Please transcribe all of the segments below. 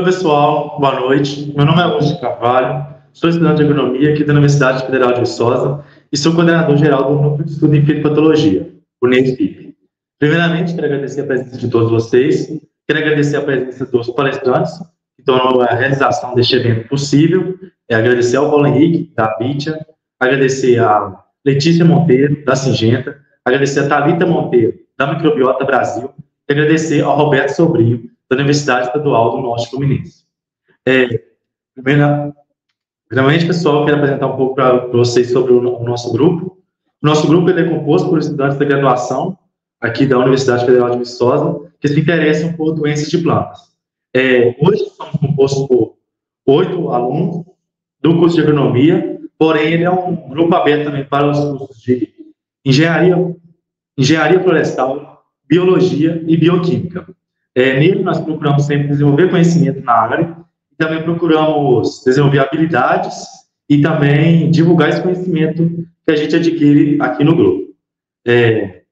Oi, pessoal, boa noite. Meu nome é Augusto Carvalho, sou estudante de Agronomia aqui da Universidade Federal de Viçosa e sou coordenador geral do Núcleo de Estudo em Fitopatologia, o NESFIP. Primeiramente, quero agradecer a presença de todos vocês, quero agradecer a presença dos palestrantes que tornou a realização deste evento possível, é agradecer ao Paulo Henrique, da Bitia, agradecer a Letícia Monteiro, da Singenta, agradecer a Thalita Monteiro, da Microbiota Brasil, e agradecer ao Roberto Sobrinho, da Universidade Estadual do Norte Fluminense. É, primeira, primeiramente, pessoal, eu quero apresentar um pouco para vocês sobre o, o, nosso grupo. O nosso grupo é composto por estudantes da graduação aqui da Universidade Federal de Viçosa que se interessam por doenças de plantas. É, hoje somos compostos por oito alunos do curso de agronomia, porém ele é um grupo aberto também para os cursos de engenharia, engenharia florestal, biologia e bioquímica. É, nele, nós procuramos sempre desenvolver conhecimento na área, e também procuramos desenvolver habilidades e também divulgar esse conhecimento que a gente adquire aqui no grupo. É,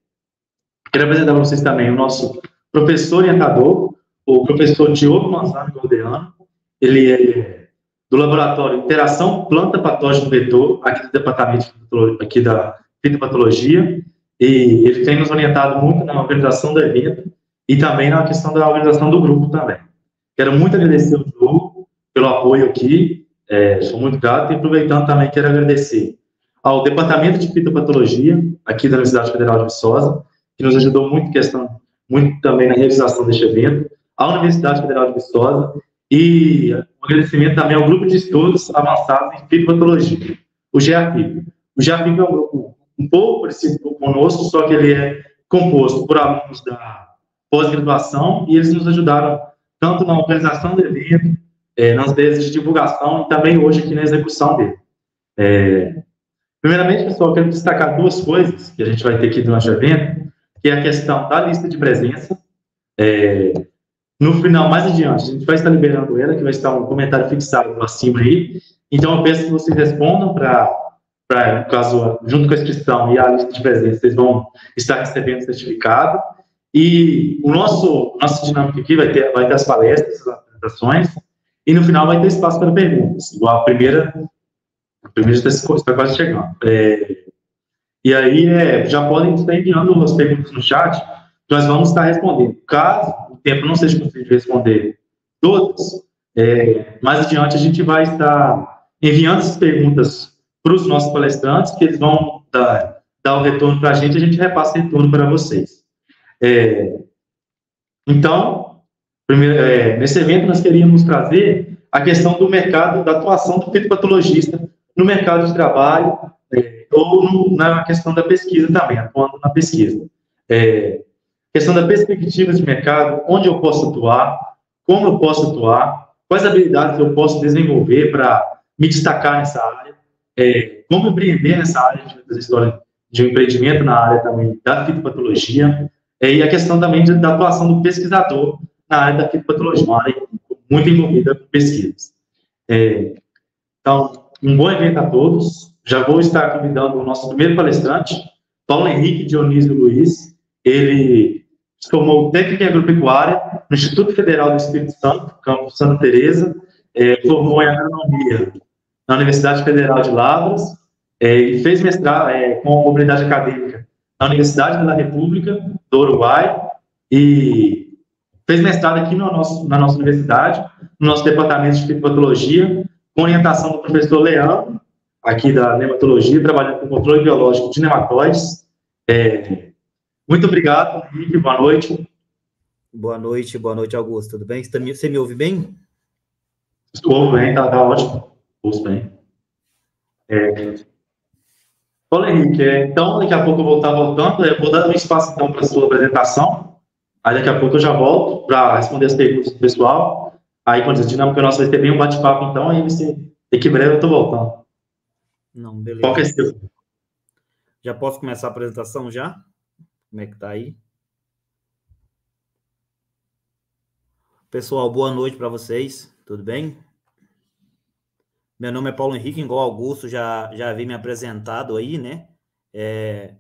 quero apresentar para vocês também o nosso professor orientador, o professor Diogo Manzano Gordeano. Ele é do laboratório Interação Planta Patógeno Vetor, aqui do departamento aqui da fitopatologia, e ele tem nos orientado muito na organização do evento e também na questão da organização do grupo também. Quero muito agradecer o Diogo pelo apoio aqui, é, sou muito grato e aproveitando também quero agradecer ao Departamento de Fitopatologia aqui da Universidade Federal de Viçosa, que nos ajudou muito questão muito também na realização deste evento, à Universidade Federal de Viçosa e um agradecimento também ao grupo de estudos avançados em fitopatologia, o GAFIP. O GAFIP é um grupo um pouco parecido conosco, só que ele é composto por alunos da pós-graduação, e eles nos ajudaram tanto na organização do evento, é, nas vezes de divulgação e também hoje aqui na execução dele. É, primeiramente, pessoal, eu quero destacar duas coisas que a gente vai ter aqui durante o evento, que é a questão da lista de presença. É, no final, mais adiante, a gente vai estar liberando ela, que vai estar um comentário fixado acima aí. Então, eu peço que vocês respondam para, caso, junto com a inscrição e a lista de presença, vocês vão estar recebendo o certificado. E o nosso, nossa dinâmica aqui vai ter, vai ter as palestras, as apresentações, e no final vai ter espaço para perguntas, igual a primeira, a primeira está, está quase chegando. É, e aí, é, já podem estar enviando as perguntas no chat, nós vamos estar respondendo. Caso o tempo não seja possível responder todas, é, mais adiante a gente vai estar enviando essas perguntas para os nossos palestrantes, que eles vão dar, dar o retorno para a gente, a gente repassa o retorno para vocês. É, então, primeiro, é, nesse evento nós queríamos trazer a questão do mercado, da atuação do fitopatologista no mercado de trabalho é, ou no, na questão da pesquisa também, atuando na pesquisa. É, questão da perspectiva de mercado, onde eu posso atuar, como eu posso atuar, quais habilidades eu posso desenvolver para me destacar nessa área, é, como empreender nessa área de, de história de um empreendimento na área também da fitopatologia, e a questão também de, da atuação do pesquisador na área da fitopatologia, uma área muito envolvida com pesquisas. É, então, um bom evento a todos. Já vou estar convidando o nosso primeiro palestrante, Paulo Henrique Dionísio Luiz. Ele se formou técnico em agropecuária no Instituto Federal do Espírito Santo, Campo Santa Teresa. É, formou em agronomia na Universidade Federal de Lavras é, e fez mestrado é, com mobilidade acadêmica na Universidade da República do Uruguai e fez mestrado aqui no nosso, na nossa universidade, no nosso departamento de fitopatologia, com orientação do professor Leandro, aqui da nematologia, trabalhando com controle biológico de nematóides. É, muito obrigado, Henrique, boa noite. Boa noite, boa noite, Augusto. Tudo bem? Você me ouve bem? Estou bem, está tá ótimo. estou bem. É, Olá, Henrique, então daqui a pouco eu vou estar voltando, eu vou dar um espaço então para a sua apresentação, aí daqui a pouco eu já volto para responder as perguntas do pessoal, aí quando a dinâmica nós vai ter bem um bate-papo então, aí você, daqui breve eu estou voltando. Não, beleza. Qual que é seu? Já posso começar a apresentação já? Como é que tá aí? Pessoal, boa noite para vocês, tudo bem? Meu nome é Paulo Henrique, igual Augusto já, já havia me apresentado aí, né? É,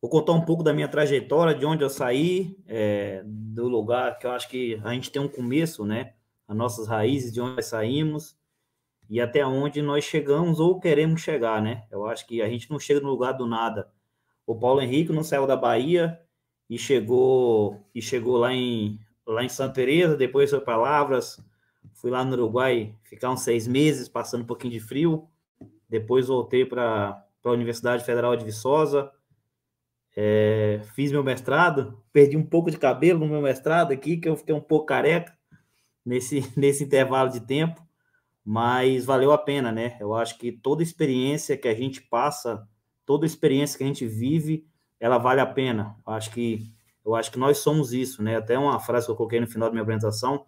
vou contar um pouco da minha trajetória, de onde eu saí, é, do lugar que eu acho que a gente tem um começo, né? As nossas raízes, de onde nós saímos e até onde nós chegamos ou queremos chegar, né? Eu acho que a gente não chega no lugar do nada. O Paulo Henrique não saiu da Bahia e chegou e chegou lá em lá em Santa Teresa, depois foi para Lavras, Fui lá no Uruguai ficar uns seis meses, passando um pouquinho de frio. Depois voltei para a Universidade Federal de Viçosa. É, fiz meu mestrado, perdi um pouco de cabelo no meu mestrado aqui, que eu fiquei um pouco careca nesse, nesse intervalo de tempo, mas valeu a pena, né? Eu acho que toda experiência que a gente passa, toda experiência que a gente vive, ela vale a pena. Eu acho que eu acho que nós somos isso, né? Até uma frase que eu coloquei no final da minha apresentação,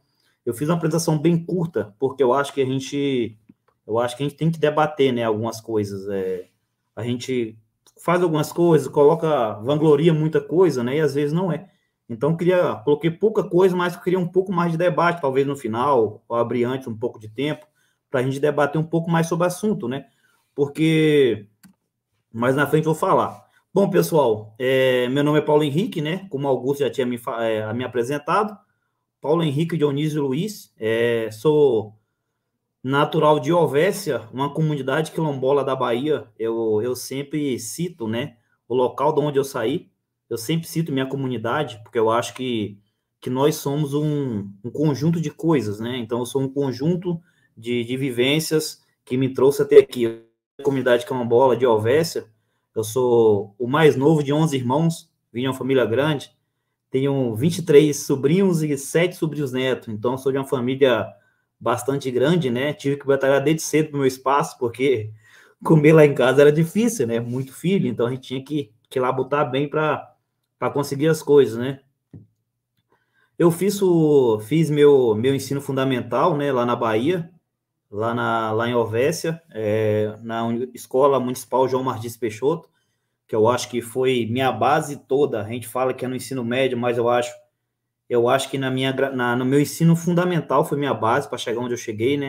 eu fiz uma apresentação bem curta, porque eu acho que a gente, eu acho que a gente tem que debater, né, algumas coisas. É, a gente faz algumas coisas, coloca, vangloria muita coisa, né, e às vezes não é. Então, queria, coloquei pouca coisa, mas queria um pouco mais de debate, talvez no final, ou abrir antes um pouco de tempo, para a gente debater um pouco mais sobre o assunto, né? Porque mais na frente vou falar. Bom, pessoal, é, meu nome é Paulo Henrique, né? Como o Augusto já tinha me, é, me apresentado, Paulo Henrique Dionísio Luiz, é, sou natural de Ovécia, uma comunidade quilombola da Bahia. Eu, eu sempre cito, né, o local de onde eu saí. Eu sempre cito minha comunidade, porque eu acho que, que nós somos um, um conjunto de coisas, né? Então, eu sou um conjunto de, de vivências que me trouxe até aqui. A comunidade quilombola de Ovécia, eu sou o mais novo de 11 irmãos, vim de uma família grande, tenho 23 sobrinhos e 7 sobrinhos netos, então sou de uma família bastante grande, né? Tive que batalhar desde cedo no meu espaço, porque comer lá em casa era difícil, né? Muito filho, então a gente tinha que, que labutar bem para conseguir as coisas, né? Eu fiz, o, fiz meu, meu ensino fundamental né, lá na Bahia, lá, na, lá em Ovécia, é, na Escola Municipal João Martins Peixoto que eu acho que foi minha base toda. A gente fala que é no ensino médio, mas eu acho eu acho que na minha na, no meu ensino fundamental foi minha base para chegar onde eu cheguei, né? É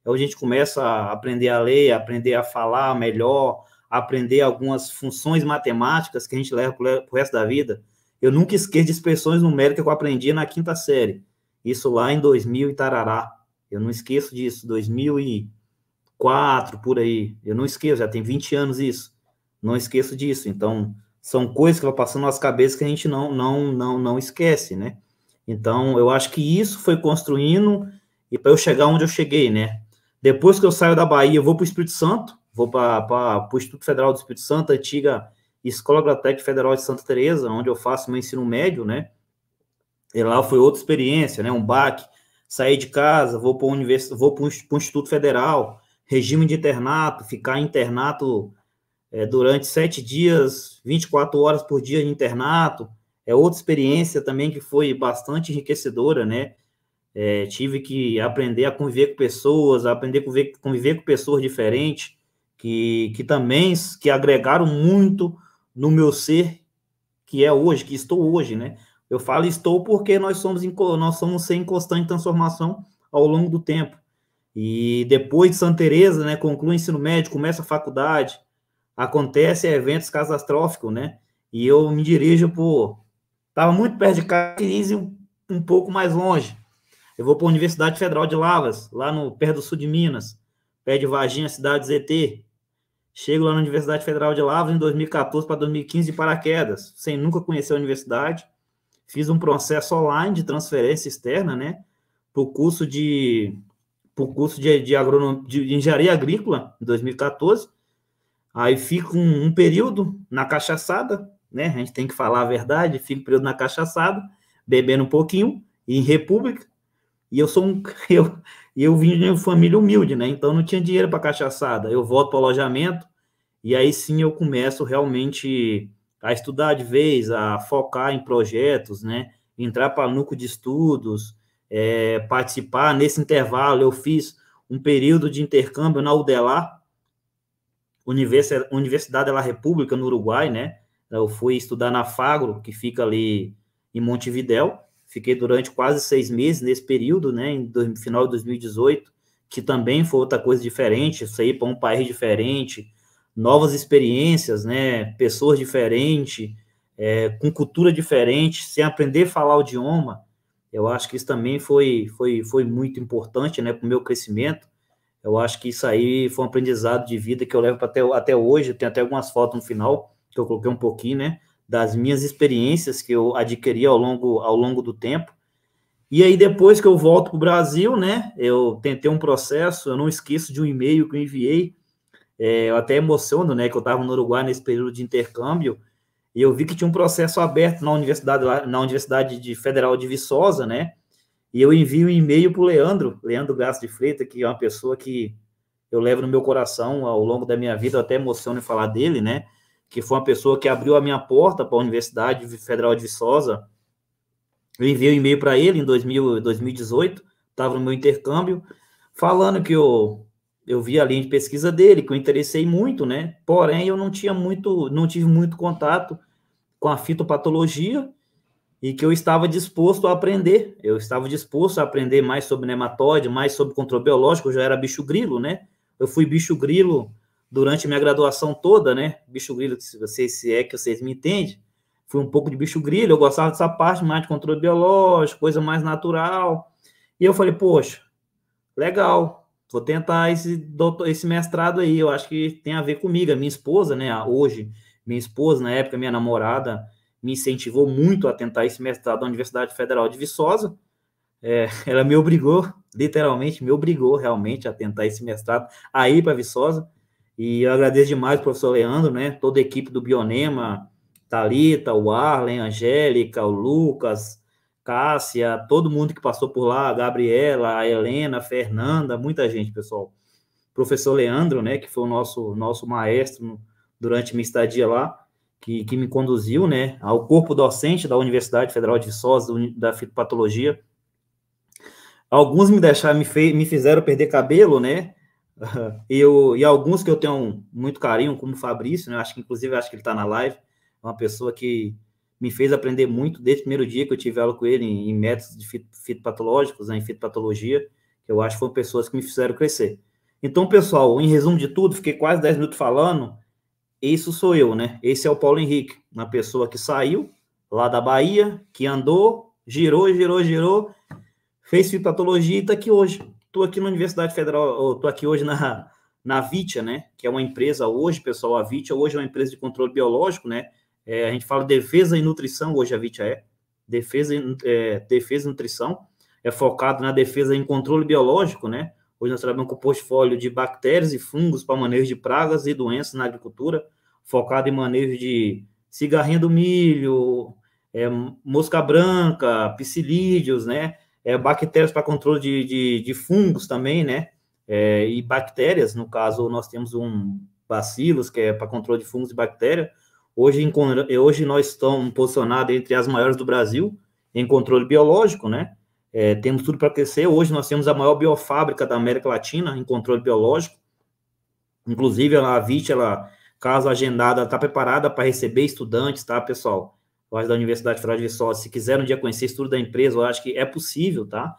então, onde a gente começa a aprender a ler, a aprender a falar melhor, a aprender algumas funções matemáticas que a gente leva para o resto da vida. Eu nunca esqueço de expressões numéricas que eu aprendi na quinta série. Isso lá em 2000 e tarará. Eu não esqueço disso, 2004 por aí. Eu não esqueço, já tem 20 anos isso. Não esqueço disso. Então, são coisas que vão passando nas cabeças que a gente não, não, não, não esquece, né? Então, eu acho que isso foi construindo e para eu chegar onde eu cheguei, né? Depois que eu saio da Bahia, eu vou para o Espírito Santo, vou para o Instituto Federal do Espírito Santo, antiga Escola Agratec Federal de Santa Teresa, onde eu faço meu ensino médio, né? E lá foi outra experiência, né? Um baque. Sair de casa, vou para o Instituto Federal, regime de internato, ficar internato é, durante sete dias, 24 horas por dia de internato. É outra experiência também que foi bastante enriquecedora, né? É, tive que aprender a conviver com pessoas, a aprender a conviver, conviver com pessoas diferentes, que, que também que agregaram muito no meu ser, que é hoje, que estou hoje, né? Eu falo estou porque nós somos, nós somos ser em constante transformação ao longo do tempo. E depois de Santa Teresa, né, conclui o ensino médio, começa a faculdade, acontece eventos catastróficos, né? E eu me dirijo por. Estava muito perto de e um pouco mais longe. Eu vou para a Universidade Federal de Lavras, lá no perto do sul de Minas, perto de Varginha, cidade ZT. Chego lá na Universidade Federal de Lavras em 2014 para 2015 de paraquedas, sem nunca conhecer a universidade. Fiz um processo online de transferência externa, né? Para o curso de, pro curso de, de, agronom, de engenharia agrícola, em 2014 Aí fica um, um período na cachaçada, né? A gente tem que falar a verdade, fica um período na cachaçada, bebendo um pouquinho, em república. E eu sou um. Eu, eu vim de uma família humilde, né? Então não tinha dinheiro para cachaçada. Eu volto para o alojamento, e aí sim eu começo realmente a estudar de vez, a focar em projetos, né? Entrar para núcleo de estudos, é, participar. Nesse intervalo, eu fiz um período de intercâmbio na UDELAR, Universidade da República, no Uruguai, né? Eu fui estudar na Fagro, que fica ali em Montevidéu. Fiquei durante quase seis meses nesse período, né? Em do, final de 2018, que também foi outra coisa diferente, sair para um país diferente, novas experiências, né? Pessoas diferentes, é, com cultura diferente, sem aprender a falar o idioma. Eu acho que isso também foi, foi, foi muito importante, né? Para o meu crescimento eu acho que isso aí foi um aprendizado de vida que eu levo até, até hoje. Tem até algumas fotos no final, que eu coloquei um pouquinho, né? Das minhas experiências que eu adquiri ao longo, ao longo do tempo. E aí, depois que eu volto para o Brasil, né? Eu tentei um processo, eu não esqueço de um e-mail que eu enviei. É, eu até emociono, né? Que eu estava no Uruguai nesse período de intercâmbio. E eu vi que tinha um processo aberto na Universidade, na Universidade de Federal de Viçosa, né? E eu envio um e-mail para o Leandro, Leandro Graça de Freitas, que é uma pessoa que eu levo no meu coração ao longo da minha vida, eu até emociono em falar dele, né? Que foi uma pessoa que abriu a minha porta para a Universidade Federal de Viçosa. Eu enviei um e-mail para ele em 2000, 2018, estava no meu intercâmbio, falando que eu, eu vi a linha de pesquisa dele, que eu interessei muito, né? Porém, eu não tinha muito, não tive muito contato com a fitopatologia e que eu estava disposto a aprender. Eu estava disposto a aprender mais sobre nematóide, mais sobre controle biológico, eu já era bicho grilo, né? Eu fui bicho grilo durante minha graduação toda, né? Bicho grilo, se você se é que vocês me entendem. Fui um pouco de bicho grilo, eu gostava dessa parte mais de controle biológico, coisa mais natural. E eu falei, poxa, legal, vou tentar esse, doutor, esse mestrado aí, eu acho que tem a ver comigo, a minha esposa, né? Hoje, minha esposa, na época, minha namorada, me incentivou muito a tentar esse mestrado na Universidade Federal de Viçosa. É, ela me obrigou, literalmente me obrigou realmente a tentar esse mestrado, a ir para Viçosa. E eu agradeço demais o professor Leandro, né? Toda a equipe do Bionema, Talita, o Arlen, Angélica, o Lucas, Cássia, todo mundo que passou por lá, a Gabriela, a Helena, a Fernanda, muita gente, pessoal. O professor Leandro, né, que foi o nosso nosso maestro durante minha estadia lá, que, que me conduziu né, ao corpo docente da Universidade Federal de Viçosa, da Fitopatologia. Alguns me deixaram, me, me fizeram perder cabelo, né? Eu, e alguns que eu tenho muito carinho, como o Fabrício, né? Acho que, inclusive, acho que ele está na live. Uma pessoa que me fez aprender muito desde o primeiro dia que eu tive aula com ele em, em métodos de fit, fitopatológicos, né, em fitopatologia, que eu acho que foram pessoas que me fizeram crescer. Então, pessoal, em resumo de tudo, fiquei quase 10 minutos falando isso sou eu, né? Esse é o Paulo Henrique, uma pessoa que saiu lá da Bahia, que andou, girou, girou, girou, fez fitopatologia e está aqui hoje. Estou aqui na Universidade Federal, estou aqui hoje na, na Vitia, né? Que é uma empresa hoje, pessoal, a Vitia hoje é uma empresa de controle biológico, né? É, a gente fala defesa e nutrição, hoje a Vitia é. Defesa, é, defesa e nutrição, é focado na defesa em controle biológico, né? Hoje nós trabalhamos com o portfólio de bactérias e fungos para manejo de pragas e doenças na agricultura, focado em manejo de cigarrinha do milho, é, mosca branca, psilídeos, né? É, bactérias para controle de, de, de, fungos também, né? É, e bactérias, no caso, nós temos um bacilos, que é para controle de fungos e bactérias. Hoje, hoje nós estamos posicionados entre as maiores do Brasil em controle biológico, né? É, temos tudo para crescer. Hoje nós temos a maior biofábrica da América Latina em controle biológico. Inclusive, a VIT, ela, caso agendada, está preparada para receber estudantes, tá, pessoal? Eu acho da Universidade Federal de Viçosa. Se quiser um dia conhecer estudo da empresa, eu acho que é possível, tá?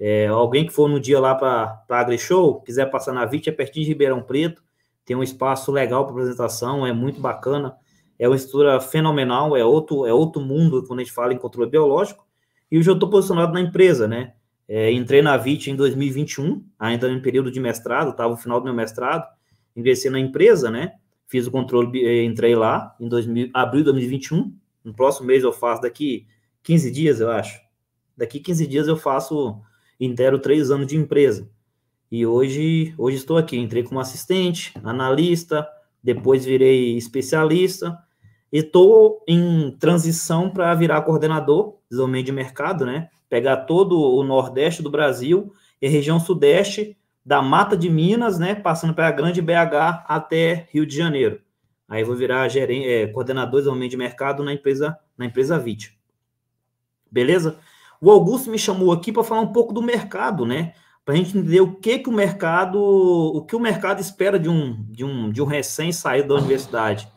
É, alguém que for no dia lá para a AgriShow, quiser passar na VIT, é pertinho de Ribeirão Preto, tem um espaço legal para apresentação, é muito bacana, é uma estrutura fenomenal, é outro, é outro mundo quando a gente fala em controle biológico e hoje eu estou posicionado na empresa, né? É, entrei na VIT em 2021, ainda no período de mestrado, estava no final do meu mestrado, ingressei na empresa, né? Fiz o controle, é, entrei lá em 2000, abril de 2021. No próximo mês eu faço daqui 15 dias, eu acho. Daqui 15 dias eu faço inteiro três anos de empresa. E hoje, hoje estou aqui. Entrei como assistente, analista, depois virei especialista e estou em transição para virar coordenador, desenvolvimento de mercado, né? Pegar todo o Nordeste do Brasil e a região Sudeste, da Mata de Minas, né? Passando pela Grande BH até Rio de Janeiro. Aí vou virar gerente, é, coordenador de desenvolvimento de mercado na empresa, na empresa VIT. Beleza? O Augusto me chamou aqui para falar um pouco do mercado, né? Para a gente entender o que, que o mercado, o que o mercado espera de um, de um, de um recém-saído da universidade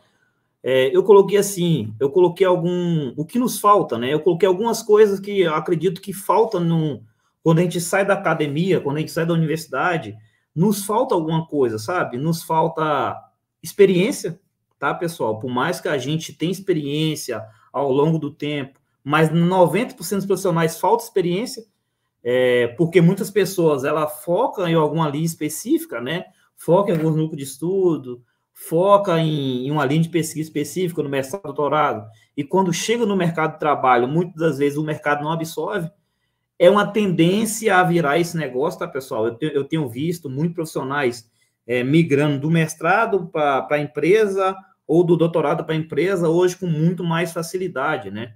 é, eu coloquei assim, eu coloquei algum, o que nos falta, né? Eu coloquei algumas coisas que eu acredito que falta no, quando a gente sai da academia, quando a gente sai da universidade, nos falta alguma coisa, sabe? Nos falta experiência, tá, pessoal? Por mais que a gente tenha experiência ao longo do tempo, mas 90% dos profissionais falta experiência, é, porque muitas pessoas, ela foca em alguma linha específica, né? Foca em alguns núcleos de estudo, foca em, em uma linha de pesquisa específica, no mestrado, doutorado, e quando chega no mercado de trabalho, muitas das vezes o mercado não absorve, é uma tendência a virar esse negócio, tá, pessoal? Eu, te, eu tenho visto muitos profissionais é, migrando do mestrado para a empresa ou do doutorado para a empresa, hoje com muito mais facilidade, né?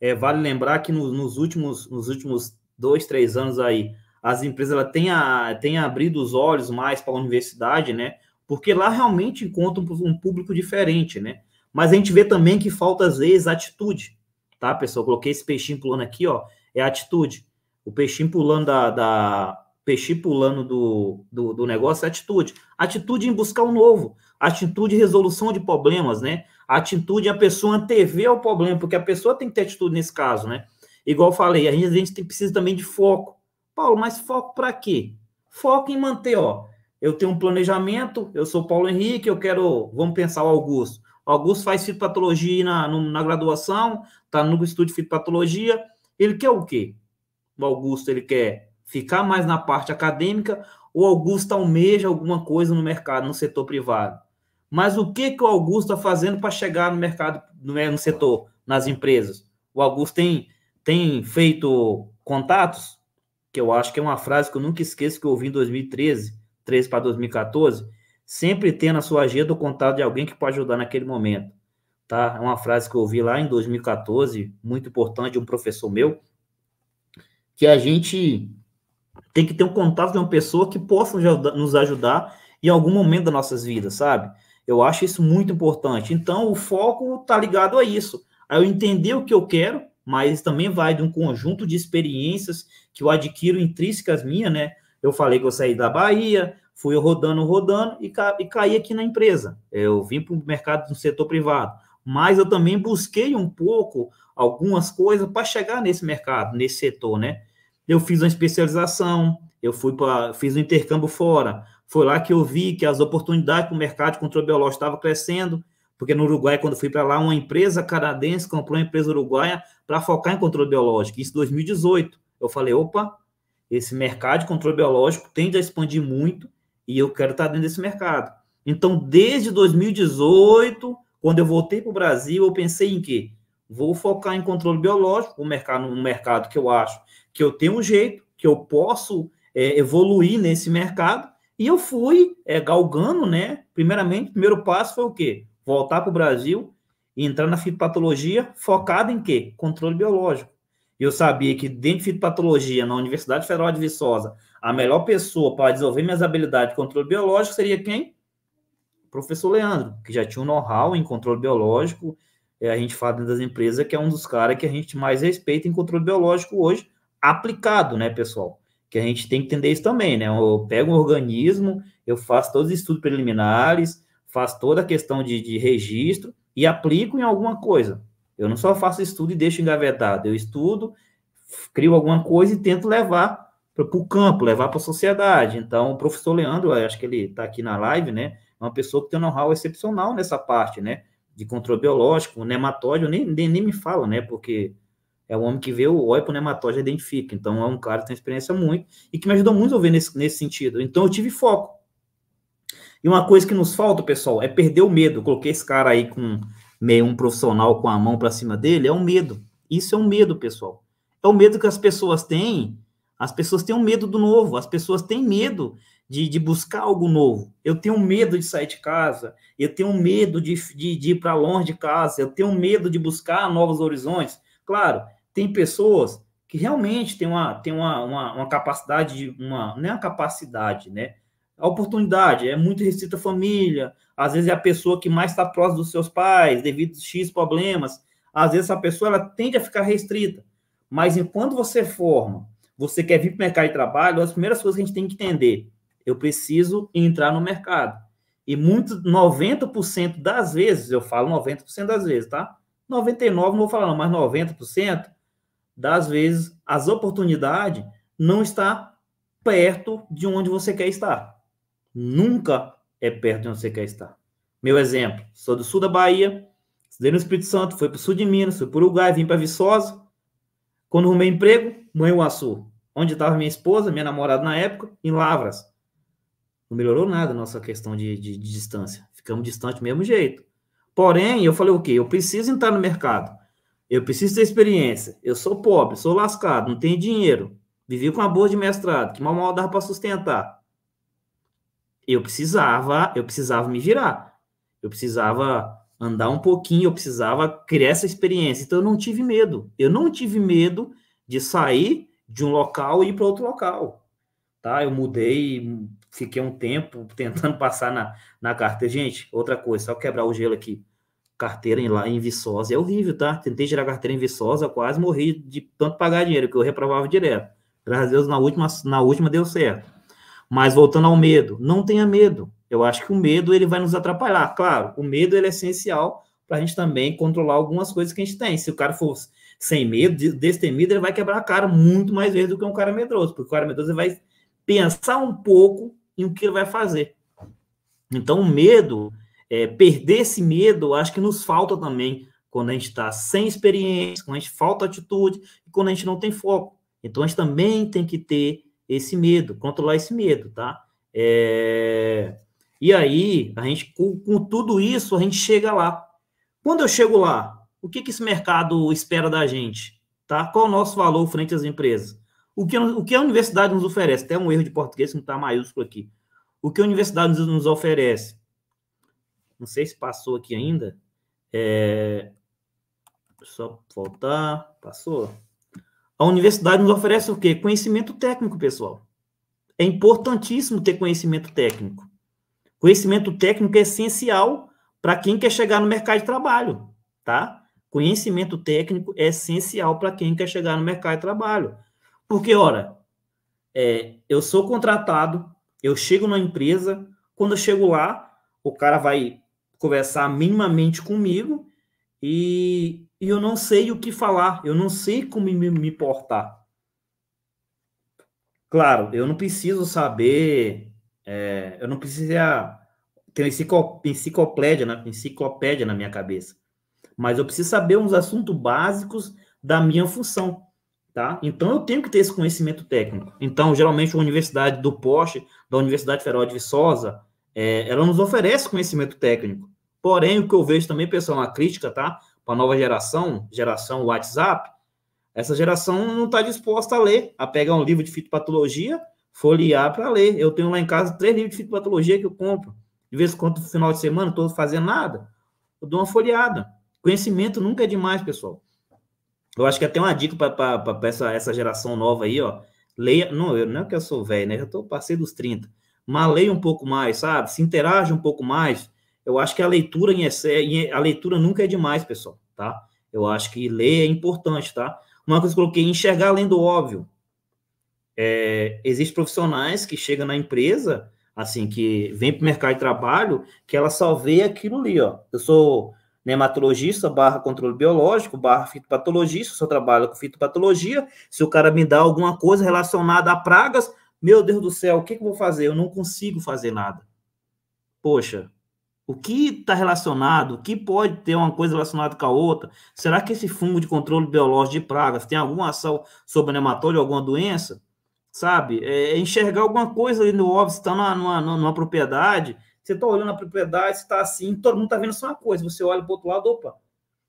É, vale lembrar que no, nos, últimos, nos últimos dois, três anos aí, as empresas ela têm, a, têm abrido os olhos mais para a universidade, né? porque lá realmente encontra um público diferente, né? Mas a gente vê também que falta às vezes atitude, tá, pessoal? Eu coloquei esse peixinho pulando aqui, ó, é atitude. O peixinho pulando da, da peixinho pulando do, do, do, negócio é atitude. Atitude em buscar o um novo, atitude em resolução de problemas, né? Atitude em a pessoa antever o problema, porque a pessoa tem que ter atitude nesse caso, né? Igual falei, a gente, a gente precisa também de foco. Paulo, mas foco para quê? Foco em manter, ó, eu tenho um planejamento, eu sou Paulo Henrique, eu quero, vamos pensar o Augusto. O Augusto faz fitopatologia na, na graduação, está no estudo de fitopatologia, ele quer o quê? O Augusto, ele quer ficar mais na parte acadêmica, ou o Augusto almeja alguma coisa no mercado, no setor privado? Mas o que, que o Augusto está fazendo para chegar no mercado, no, é, no setor, nas empresas? O Augusto tem, tem feito contatos? Que eu acho que é uma frase que eu nunca esqueço que eu ouvi em 2013 2013 para 2014, sempre ter na sua agenda o contato de alguém que pode ajudar naquele momento, tá? É uma frase que eu ouvi lá em 2014, muito importante, um professor meu, que a gente tem que ter um contato de uma pessoa que possa nos ajudar em algum momento das nossas vidas, sabe? Eu acho isso muito importante. Então, o foco tá ligado a isso. A eu entender o que eu quero, mas também vai de um conjunto de experiências que eu adquiro intrínsecas minhas, né? Eu falei que eu saí da Bahia, fui rodando, rodando e, ca, e caí aqui na empresa. Eu vim para o mercado do setor privado. Mas eu também busquei um pouco algumas coisas para chegar nesse mercado, nesse setor, né? Eu fiz uma especialização, eu fui para fiz um intercâmbio fora. Foi lá que eu vi que as oportunidades para o mercado de controle biológico estavam crescendo, porque no Uruguai, quando fui para lá, uma empresa canadense comprou uma empresa uruguaia para focar em controle biológico, isso em 2018. Eu falei, opa, esse mercado de controle biológico tende a expandir muito e eu quero estar dentro desse mercado. Então, desde 2018, quando eu voltei para o Brasil, eu pensei em quê? Vou focar em controle biológico, um mercado, um mercado que eu acho que eu tenho um jeito, que eu posso é, evoluir nesse mercado. E eu fui é, galgando, né? Primeiramente, o primeiro passo foi o quê? Voltar para o Brasil, entrar na fitopatologia, focado em quê? Controle biológico eu sabia que dentro de fitopatologia, na Universidade Federal de Viçosa, a melhor pessoa para desenvolver minhas habilidades de controle biológico seria quem? O professor Leandro, que já tinha um know-how em controle biológico. É, a gente fala dentro das empresas que é um dos caras que a gente mais respeita em controle biológico hoje, aplicado, né, pessoal? Que a gente tem que entender isso também, né? Eu pego um organismo, eu faço todos os estudos preliminares, faço toda a questão de, de registro e aplico em alguma coisa. Eu não só faço estudo e deixo engavetado, eu estudo, crio alguma coisa e tento levar para o campo, levar para a sociedade. Então, o professor Leandro, acho que ele está aqui na live, né? É uma pessoa que tem um know-how excepcional nessa parte, né? De controle biológico, nematóide, nem, nem, nem me fala, né? Porque é o homem que vê o olho para o nematóide e identifica. Então, é um cara que tem experiência muito e que me ajudou muito a ver nesse, nesse sentido. Então, eu tive foco. E uma coisa que nos falta, pessoal, é perder o medo. Eu coloquei esse cara aí com meio um profissional com a mão para cima dele, é um medo. Isso é um medo, pessoal. É o medo que as pessoas têm. As pessoas têm um medo do novo, as pessoas têm medo de, de buscar algo novo. Eu tenho medo de sair de casa, eu tenho medo de, de, de ir para longe de casa, eu tenho medo de buscar novos horizontes. Claro, tem pessoas que realmente têm uma, têm uma, uma, uma capacidade, de, uma, não é uma capacidade, né? a oportunidade é muito restrita à família, às vezes é a pessoa que mais está próxima dos seus pais, devido a X problemas. Às vezes essa pessoa ela tende a ficar restrita. Mas enquanto você forma, você quer vir para o mercado de trabalho, as primeiras coisas que a gente tem que entender, eu preciso entrar no mercado. E muito, 90% das vezes, eu falo 90% das vezes, tá? 99% não vou falar não, mas 90% das vezes as oportunidades não está perto de onde você quer estar nunca é perto de onde você quer estar. Meu exemplo, sou do sul da Bahia, estudei no Espírito Santo, fui para o sul de Minas, fui para o Uruguai, vim para Viçosa. Quando arrumei emprego, mãe Uaçu, onde estava minha esposa, minha namorada na época, em Lavras. Não melhorou nada a nossa questão de, de, de distância. Ficamos distantes do mesmo jeito. Porém, eu falei o quê? Eu preciso entrar no mercado. Eu preciso ter experiência. Eu sou pobre, sou lascado, não tenho dinheiro. Vivi com uma bolsa de mestrado, que mal mal dava para sustentar eu precisava, eu precisava me virar. Eu precisava andar um pouquinho, eu precisava criar essa experiência. Então eu não tive medo. Eu não tive medo de sair de um local e ir para outro local. Tá? Eu mudei, fiquei um tempo tentando passar na, na carteira. Gente, outra coisa, só quebrar o gelo aqui. Carteira em, lá em Viçosa é horrível, tá? Tentei tirar carteira em Viçosa, quase morri de tanto pagar dinheiro, que eu reprovava direto. Graças a Deus, na última, na última deu certo. Mas voltando ao medo, não tenha medo. Eu acho que o medo ele vai nos atrapalhar. Claro, o medo ele é essencial para a gente também controlar algumas coisas que a gente tem. Se o cara for sem medo, destemido, ele vai quebrar a cara muito mais vezes do que um cara medroso, porque o cara medroso vai pensar um pouco em o que ele vai fazer. Então, o medo, é, perder esse medo, acho que nos falta também quando a gente está sem experiência, quando a gente falta atitude quando a gente não tem foco. Então, a gente também tem que ter esse medo, controlar esse medo, tá? É... E aí, a gente, com, com, tudo isso, a gente chega lá. Quando eu chego lá, o que, que esse mercado espera da gente? Tá? Qual o nosso valor frente às empresas? O que, o que a universidade nos oferece? Até um erro de português que não está maiúsculo aqui. O que a universidade nos oferece? Não sei se passou aqui ainda. É... Só voltar. Passou? A universidade nos oferece o quê? Conhecimento técnico, pessoal. É importantíssimo ter conhecimento técnico. Conhecimento técnico é essencial para quem quer chegar no mercado de trabalho, tá? Conhecimento técnico é essencial para quem quer chegar no mercado de trabalho. Porque, ora, é, eu sou contratado, eu chego na empresa, quando eu chego lá, o cara vai conversar minimamente comigo e e eu não sei o que falar, eu não sei como me, me portar. Claro, eu não preciso saber, é, eu não preciso ter uma enciclopédia, né? enciclopédia na minha cabeça, mas eu preciso saber uns assuntos básicos da minha função, tá? Então eu tenho que ter esse conhecimento técnico. Então, geralmente, a Universidade do Porsche, da Universidade Federal de Viçosa, é, ela nos oferece conhecimento técnico. Porém, o que eu vejo também, pessoal, é uma crítica, tá? para a nova geração, geração WhatsApp, essa geração não está disposta a ler, a pegar um livro de fitopatologia, folhear para ler. Eu tenho lá em casa três livros de fitopatologia que eu compro. De vez em quando, no final de semana, estou fazendo nada, eu dou uma folheada. Conhecimento nunca é demais, pessoal. Eu acho que até uma dica para essa, essa geração nova aí, ó. Leia, não, eu, não é que eu sou velho, né? Eu tô, passei dos 30. Mas leia um pouco mais, sabe? Se interaja um pouco mais eu acho que a leitura em excesso, a leitura nunca é demais, pessoal, tá? Eu acho que ler é importante, tá? Uma coisa que eu coloquei, enxergar além do óbvio. É, Existem profissionais que chegam na empresa, assim, que vem para o mercado de trabalho, que ela só vê aquilo ali, ó. Eu sou nematologista barra controle biológico, barra fitopatologista, só trabalho com fitopatologia. Se o cara me dá alguma coisa relacionada a pragas, meu Deus do céu, o que, que eu vou fazer? Eu não consigo fazer nada. Poxa, o que está relacionado? O que pode ter uma coisa relacionada com a outra? Será que esse fungo de controle biológico de pragas tem alguma ação sobre nematóide, alguma doença? Sabe? É, é enxergar alguma coisa ali no óbvio, você está numa, numa, numa, propriedade, você está olhando a propriedade, está assim, todo mundo está vendo só uma coisa, você olha para o outro lado, opa,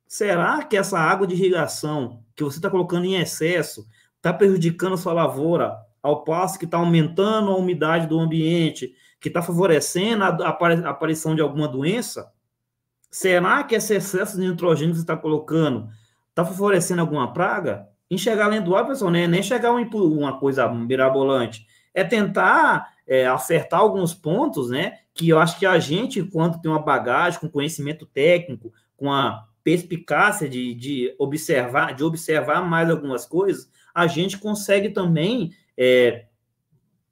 será que essa água de irrigação que você está colocando em excesso está prejudicando a sua lavoura, ao passo que está aumentando a umidade do ambiente, que está favorecendo a, a aparição de alguma doença? Será que esse excesso de nitrogênio que você está colocando está favorecendo alguma praga? Enxergar ar, pessoal, não é nem enxergar uma coisa mirabolante. É tentar é, acertar alguns pontos, né? Que eu acho que a gente, enquanto tem uma bagagem, com conhecimento técnico, com a perspicácia de, de observar, de observar mais algumas coisas, a gente consegue também é,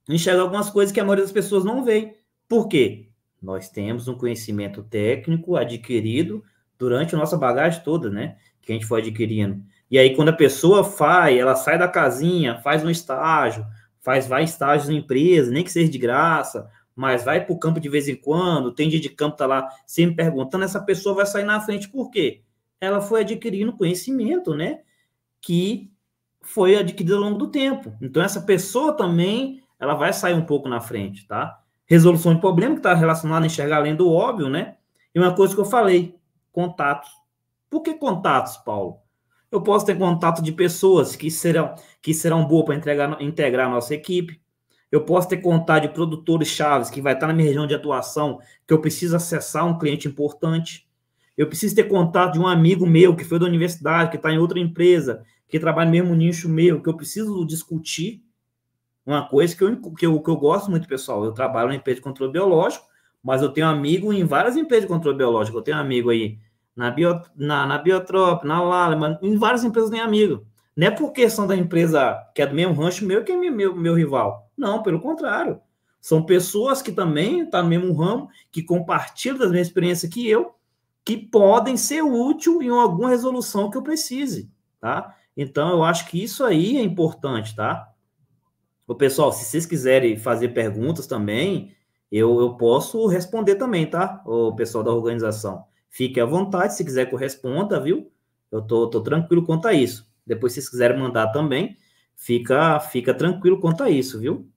enxerga algumas coisas que a maioria das pessoas não vê. Por quê? Nós temos um conhecimento técnico adquirido durante a nossa bagagem toda, né? Que a gente foi adquirindo. E aí, quando a pessoa faz, ela sai da casinha, faz um estágio, faz vários estágios na empresa, nem que seja de graça, mas vai para o campo de vez em quando, tem dia de campo, tá lá sempre perguntando, essa pessoa vai sair na frente, por quê? Ela foi adquirindo conhecimento, né? Que foi adquirido ao longo do tempo. Então, essa pessoa também ela vai sair um pouco na frente, tá? Resolução de problema, que está relacionado a enxergar além do óbvio, né? E uma coisa que eu falei, contatos. Por que contatos, Paulo? Eu posso ter contato de pessoas que serão, que serão boas para integrar, integrar a nossa equipe. Eu posso ter contato de produtores chaves que vai estar tá na minha região de atuação, que eu preciso acessar um cliente importante. Eu preciso ter contato de um amigo meu que foi da universidade, que está em outra empresa, que trabalha no mesmo nicho meu, que eu preciso discutir uma coisa que eu, que eu, que eu gosto muito, pessoal, eu trabalho na empresa de controle biológico, mas eu tenho amigo em várias empresas de controle biológico. Eu tenho amigo aí na, bio, na, na Biotrop, na Lala, em várias empresas tem amigo. Não é porque são da empresa que é do mesmo rancho meu que é meu, meu, meu rival. Não, pelo contrário. São pessoas que também estão tá no mesmo ramo, que compartilham das mesmas experiências que eu, que podem ser útil em alguma resolução que eu precise, tá? Então, eu acho que isso aí é importante, tá? Ô, pessoal, se vocês quiserem fazer perguntas também, eu, eu posso responder também, tá? O pessoal da organização. Fique à vontade, se quiser que eu responda, viu? Eu tô, tô tranquilo quanto a isso. Depois, se vocês quiserem mandar também, fica, fica tranquilo quanto a isso, viu?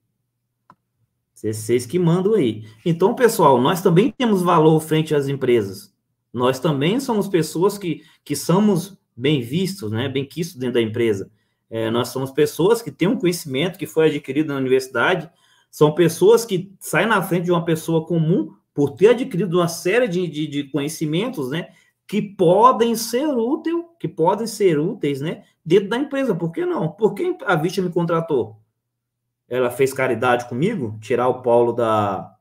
Vocês que mandam aí. Então, pessoal, nós também temos valor frente às empresas. Nós também somos pessoas que, que somos bem vistos, né? Bem quistos dentro da empresa. É, nós somos pessoas que têm um conhecimento que foi adquirido na universidade, são pessoas que saem na frente de uma pessoa comum por ter adquirido uma série de, de, de conhecimentos, né? Que podem ser úteis, que podem ser úteis, né? Dentro da empresa. Por que não? Por que a vítima me contratou? Ela fez caridade comigo? Tirar o Paulo da,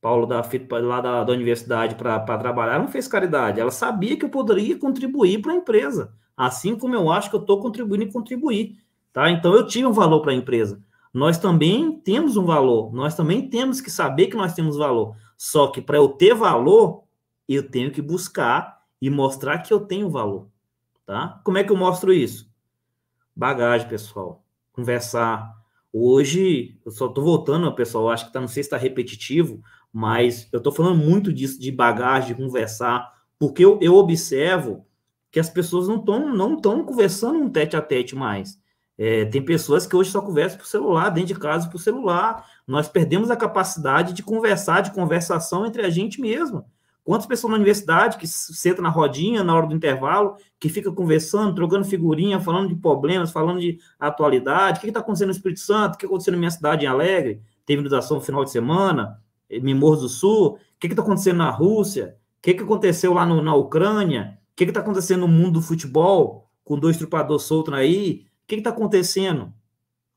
Paulo da lá da, da universidade para trabalhar, não fez caridade. Ela sabia que eu poderia contribuir para a empresa. Assim como eu acho que eu estou contribuindo e contribuir. Tá? Então eu tive um valor para a empresa. Nós também temos um valor, nós também temos que saber que nós temos valor. Só que para eu ter valor, eu tenho que buscar e mostrar que eu tenho valor. Tá? Como é que eu mostro isso? Bagagem, pessoal. Conversar. Hoje, eu só estou voltando, pessoal, acho que tá, não sei se está repetitivo, mas eu estou falando muito disso, de bagagem, de conversar, porque eu, eu observo que as pessoas não estão não tão conversando um tete a tete mais. É, tem pessoas que hoje só conversam por celular, dentro de casa por celular. Nós perdemos a capacidade de conversar, de conversação entre a gente mesmo. Quantas pessoas na universidade que sentam na rodinha na hora do intervalo, que fica conversando, trocando figurinha, falando de problemas, falando de atualidade, o que está acontecendo no Espírito Santo, o que aconteceu na minha cidade em Alegre, teve inundação no final de semana, em eh, Mimor do Sul, o que está acontecendo na Rússia, o que, que aconteceu lá no, na Ucrânia, que está acontecendo no mundo do futebol, com dois trupadores soltos aí? O que está acontecendo? O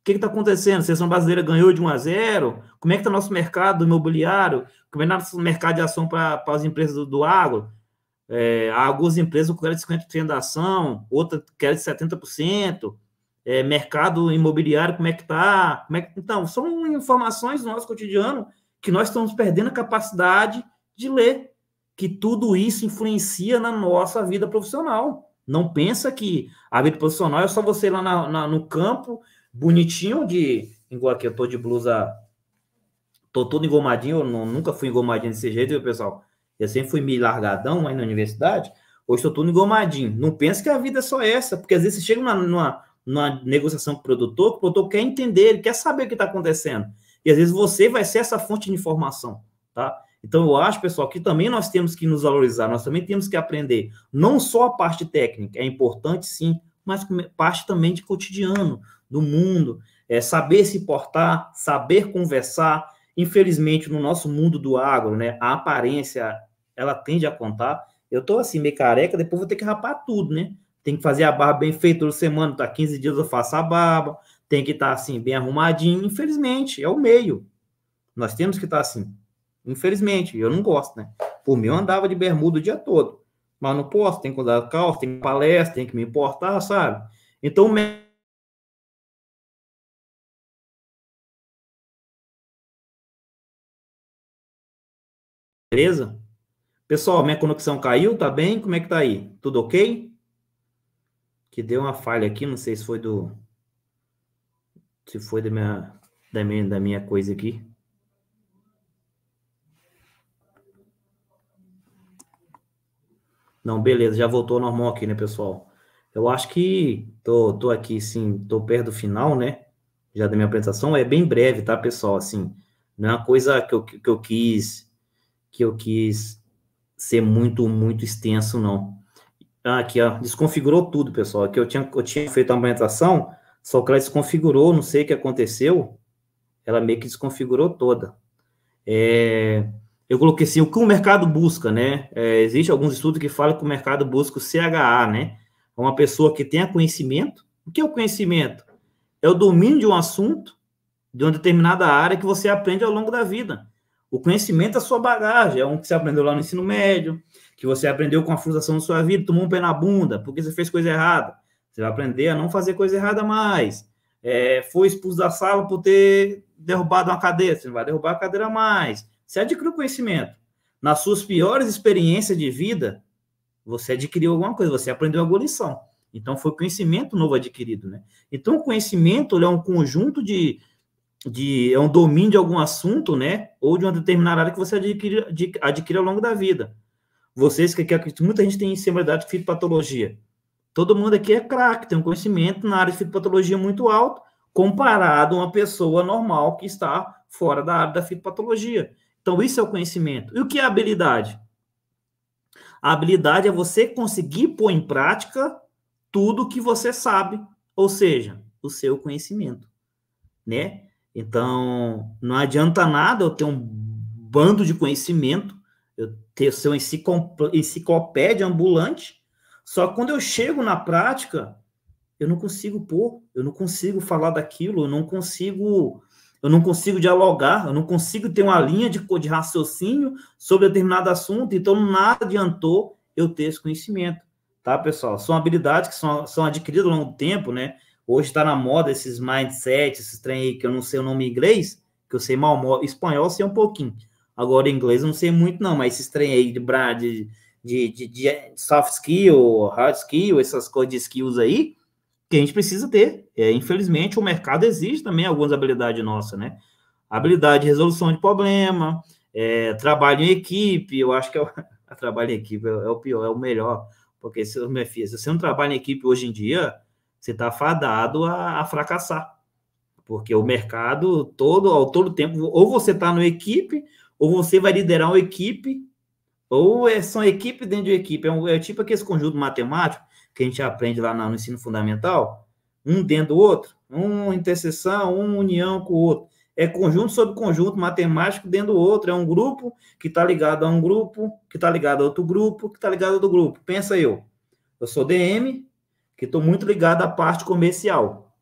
que está acontecendo? A seleção brasileira ganhou de 1 a 0? Como é que está nosso mercado imobiliário? Como é que está nosso mercado de ação para as empresas do, do agro? É, algumas empresas querem 50% da ação, outras querem 70%. É, mercado imobiliário, como é que está? É que... Então, são informações do nosso cotidiano que nós estamos perdendo a capacidade de ler que tudo isso influencia na nossa vida profissional. Não pensa que a vida profissional é só você lá na, na, no campo, bonitinho de. Igual aqui, eu tô de blusa. Tô todo engomadinho, eu não, nunca fui engomadinho desse jeito, viu, pessoal? Eu sempre fui me largadão mas na universidade. Hoje estou tudo engomadinho. Não pensa que a vida é só essa, porque às vezes você chega numa, numa, numa negociação com o produtor, o produtor quer entender, ele quer saber o que está acontecendo. E às vezes você vai ser essa fonte de informação, tá? Então, eu acho, pessoal, que também nós temos que nos valorizar, nós também temos que aprender não só a parte técnica, é importante sim, mas parte também de cotidiano, do mundo, é saber se portar, saber conversar. Infelizmente, no nosso mundo do agro, né, a aparência, ela tende a contar. Eu tô assim, meio careca, depois vou ter que rapar tudo, né? Tem que fazer a barba bem feita toda semana, tá 15 dias eu faço a barba, tem que estar tá, assim, bem arrumadinho. Infelizmente, é o meio. Nós temos que estar tá, assim, Infelizmente, eu não gosto, né? Por mim, eu andava de bermuda o dia todo. Mas não posso, tem que usar calça, tem palestra, tem que me importar, sabe? Então, o Beleza? Pessoal, minha conexão caiu, tá bem? Como é que tá aí? Tudo ok? Que deu uma falha aqui, não sei se foi do. Se foi da minha, da minha, da minha coisa aqui. Não, beleza, já voltou ao normal aqui, né, pessoal? Eu acho que tô, tô aqui, sim, tô perto do final, né? Já da minha apresentação. É bem breve, tá, pessoal? Assim, não é uma coisa que eu, que eu quis que eu quis ser muito, muito extenso, não. Ah, aqui, ó, desconfigurou tudo, pessoal. Aqui eu tinha, eu tinha feito a apresentação, só que ela desconfigurou, não sei o que aconteceu. Ela meio que desconfigurou toda. É eu coloquei assim, o que o mercado busca, né? É, existe alguns estudos que falam que o mercado busca o CHA, né? Uma pessoa que tenha conhecimento. O que é o conhecimento? É o domínio de um assunto, de uma determinada área que você aprende ao longo da vida. O conhecimento é a sua bagagem, é um que você aprendeu lá no ensino médio, que você aprendeu com a frustração da sua vida, tomou um pé na bunda, porque você fez coisa errada. Você vai aprender a não fazer coisa errada mais. É, foi expulso da sala por ter derrubado uma cadeira, você não vai derrubar a cadeira mais você adquiriu conhecimento. Nas suas piores experiências de vida, você adquiriu alguma coisa, você aprendeu alguma lição. Então, foi conhecimento novo adquirido, né? Então, o conhecimento é um conjunto de, de... É um domínio de algum assunto, né? Ou de uma determinada área que você adquire, adquire ao longo da vida. Vocês que, aqui muita gente tem semelhança de fitopatologia. Todo mundo aqui é craque, tem um conhecimento na área de fitopatologia muito alto, comparado a uma pessoa normal que está fora da área da fitopatologia. Então, isso é o conhecimento. E o que é habilidade? A habilidade é você conseguir pôr em prática tudo que você sabe, ou seja, o seu conhecimento, né? Então, não adianta nada eu ter um bando de conhecimento, eu ter seu enciclopédia ambulante, só que quando eu chego na prática, eu não consigo pôr, eu não consigo falar daquilo, eu não consigo eu não consigo dialogar, eu não consigo ter uma linha de, de raciocínio sobre determinado assunto, então nada adiantou eu ter esse conhecimento, tá, pessoal? São habilidades que são, são adquiridas ao longo do tempo, né? Hoje está na moda esses mindset, esses trem aí que eu não sei o nome em inglês, que eu sei mal, espanhol eu sei um pouquinho. Agora, inglês eu não sei muito, não, mas esses trem aí de, de, de, de soft skill, hard skill, essas coisas de skills aí, que a gente precisa ter. É, infelizmente, o mercado exige também algumas habilidades nossas, né? Habilidade de resolução de problema, é, trabalho em equipe, eu acho que é o, trabalho em equipe é, é, o pior, é o melhor, porque se, minha filha, se você não trabalha em equipe hoje em dia, você está fadado a, a, fracassar, porque o mercado todo, ao todo tempo, ou você está no equipe, ou você vai liderar uma equipe, ou é, são equipe dentro de equipe, é, um, é tipo aquele conjunto matemático, que a gente aprende lá no ensino fundamental, um dentro do outro, um interseção, um união com o outro. É conjunto sobre conjunto matemático dentro do outro. É um grupo que está ligado a um grupo, que está ligado a outro grupo, que está ligado a outro grupo. Pensa eu. Eu sou DM, que estou muito ligado à parte comercial.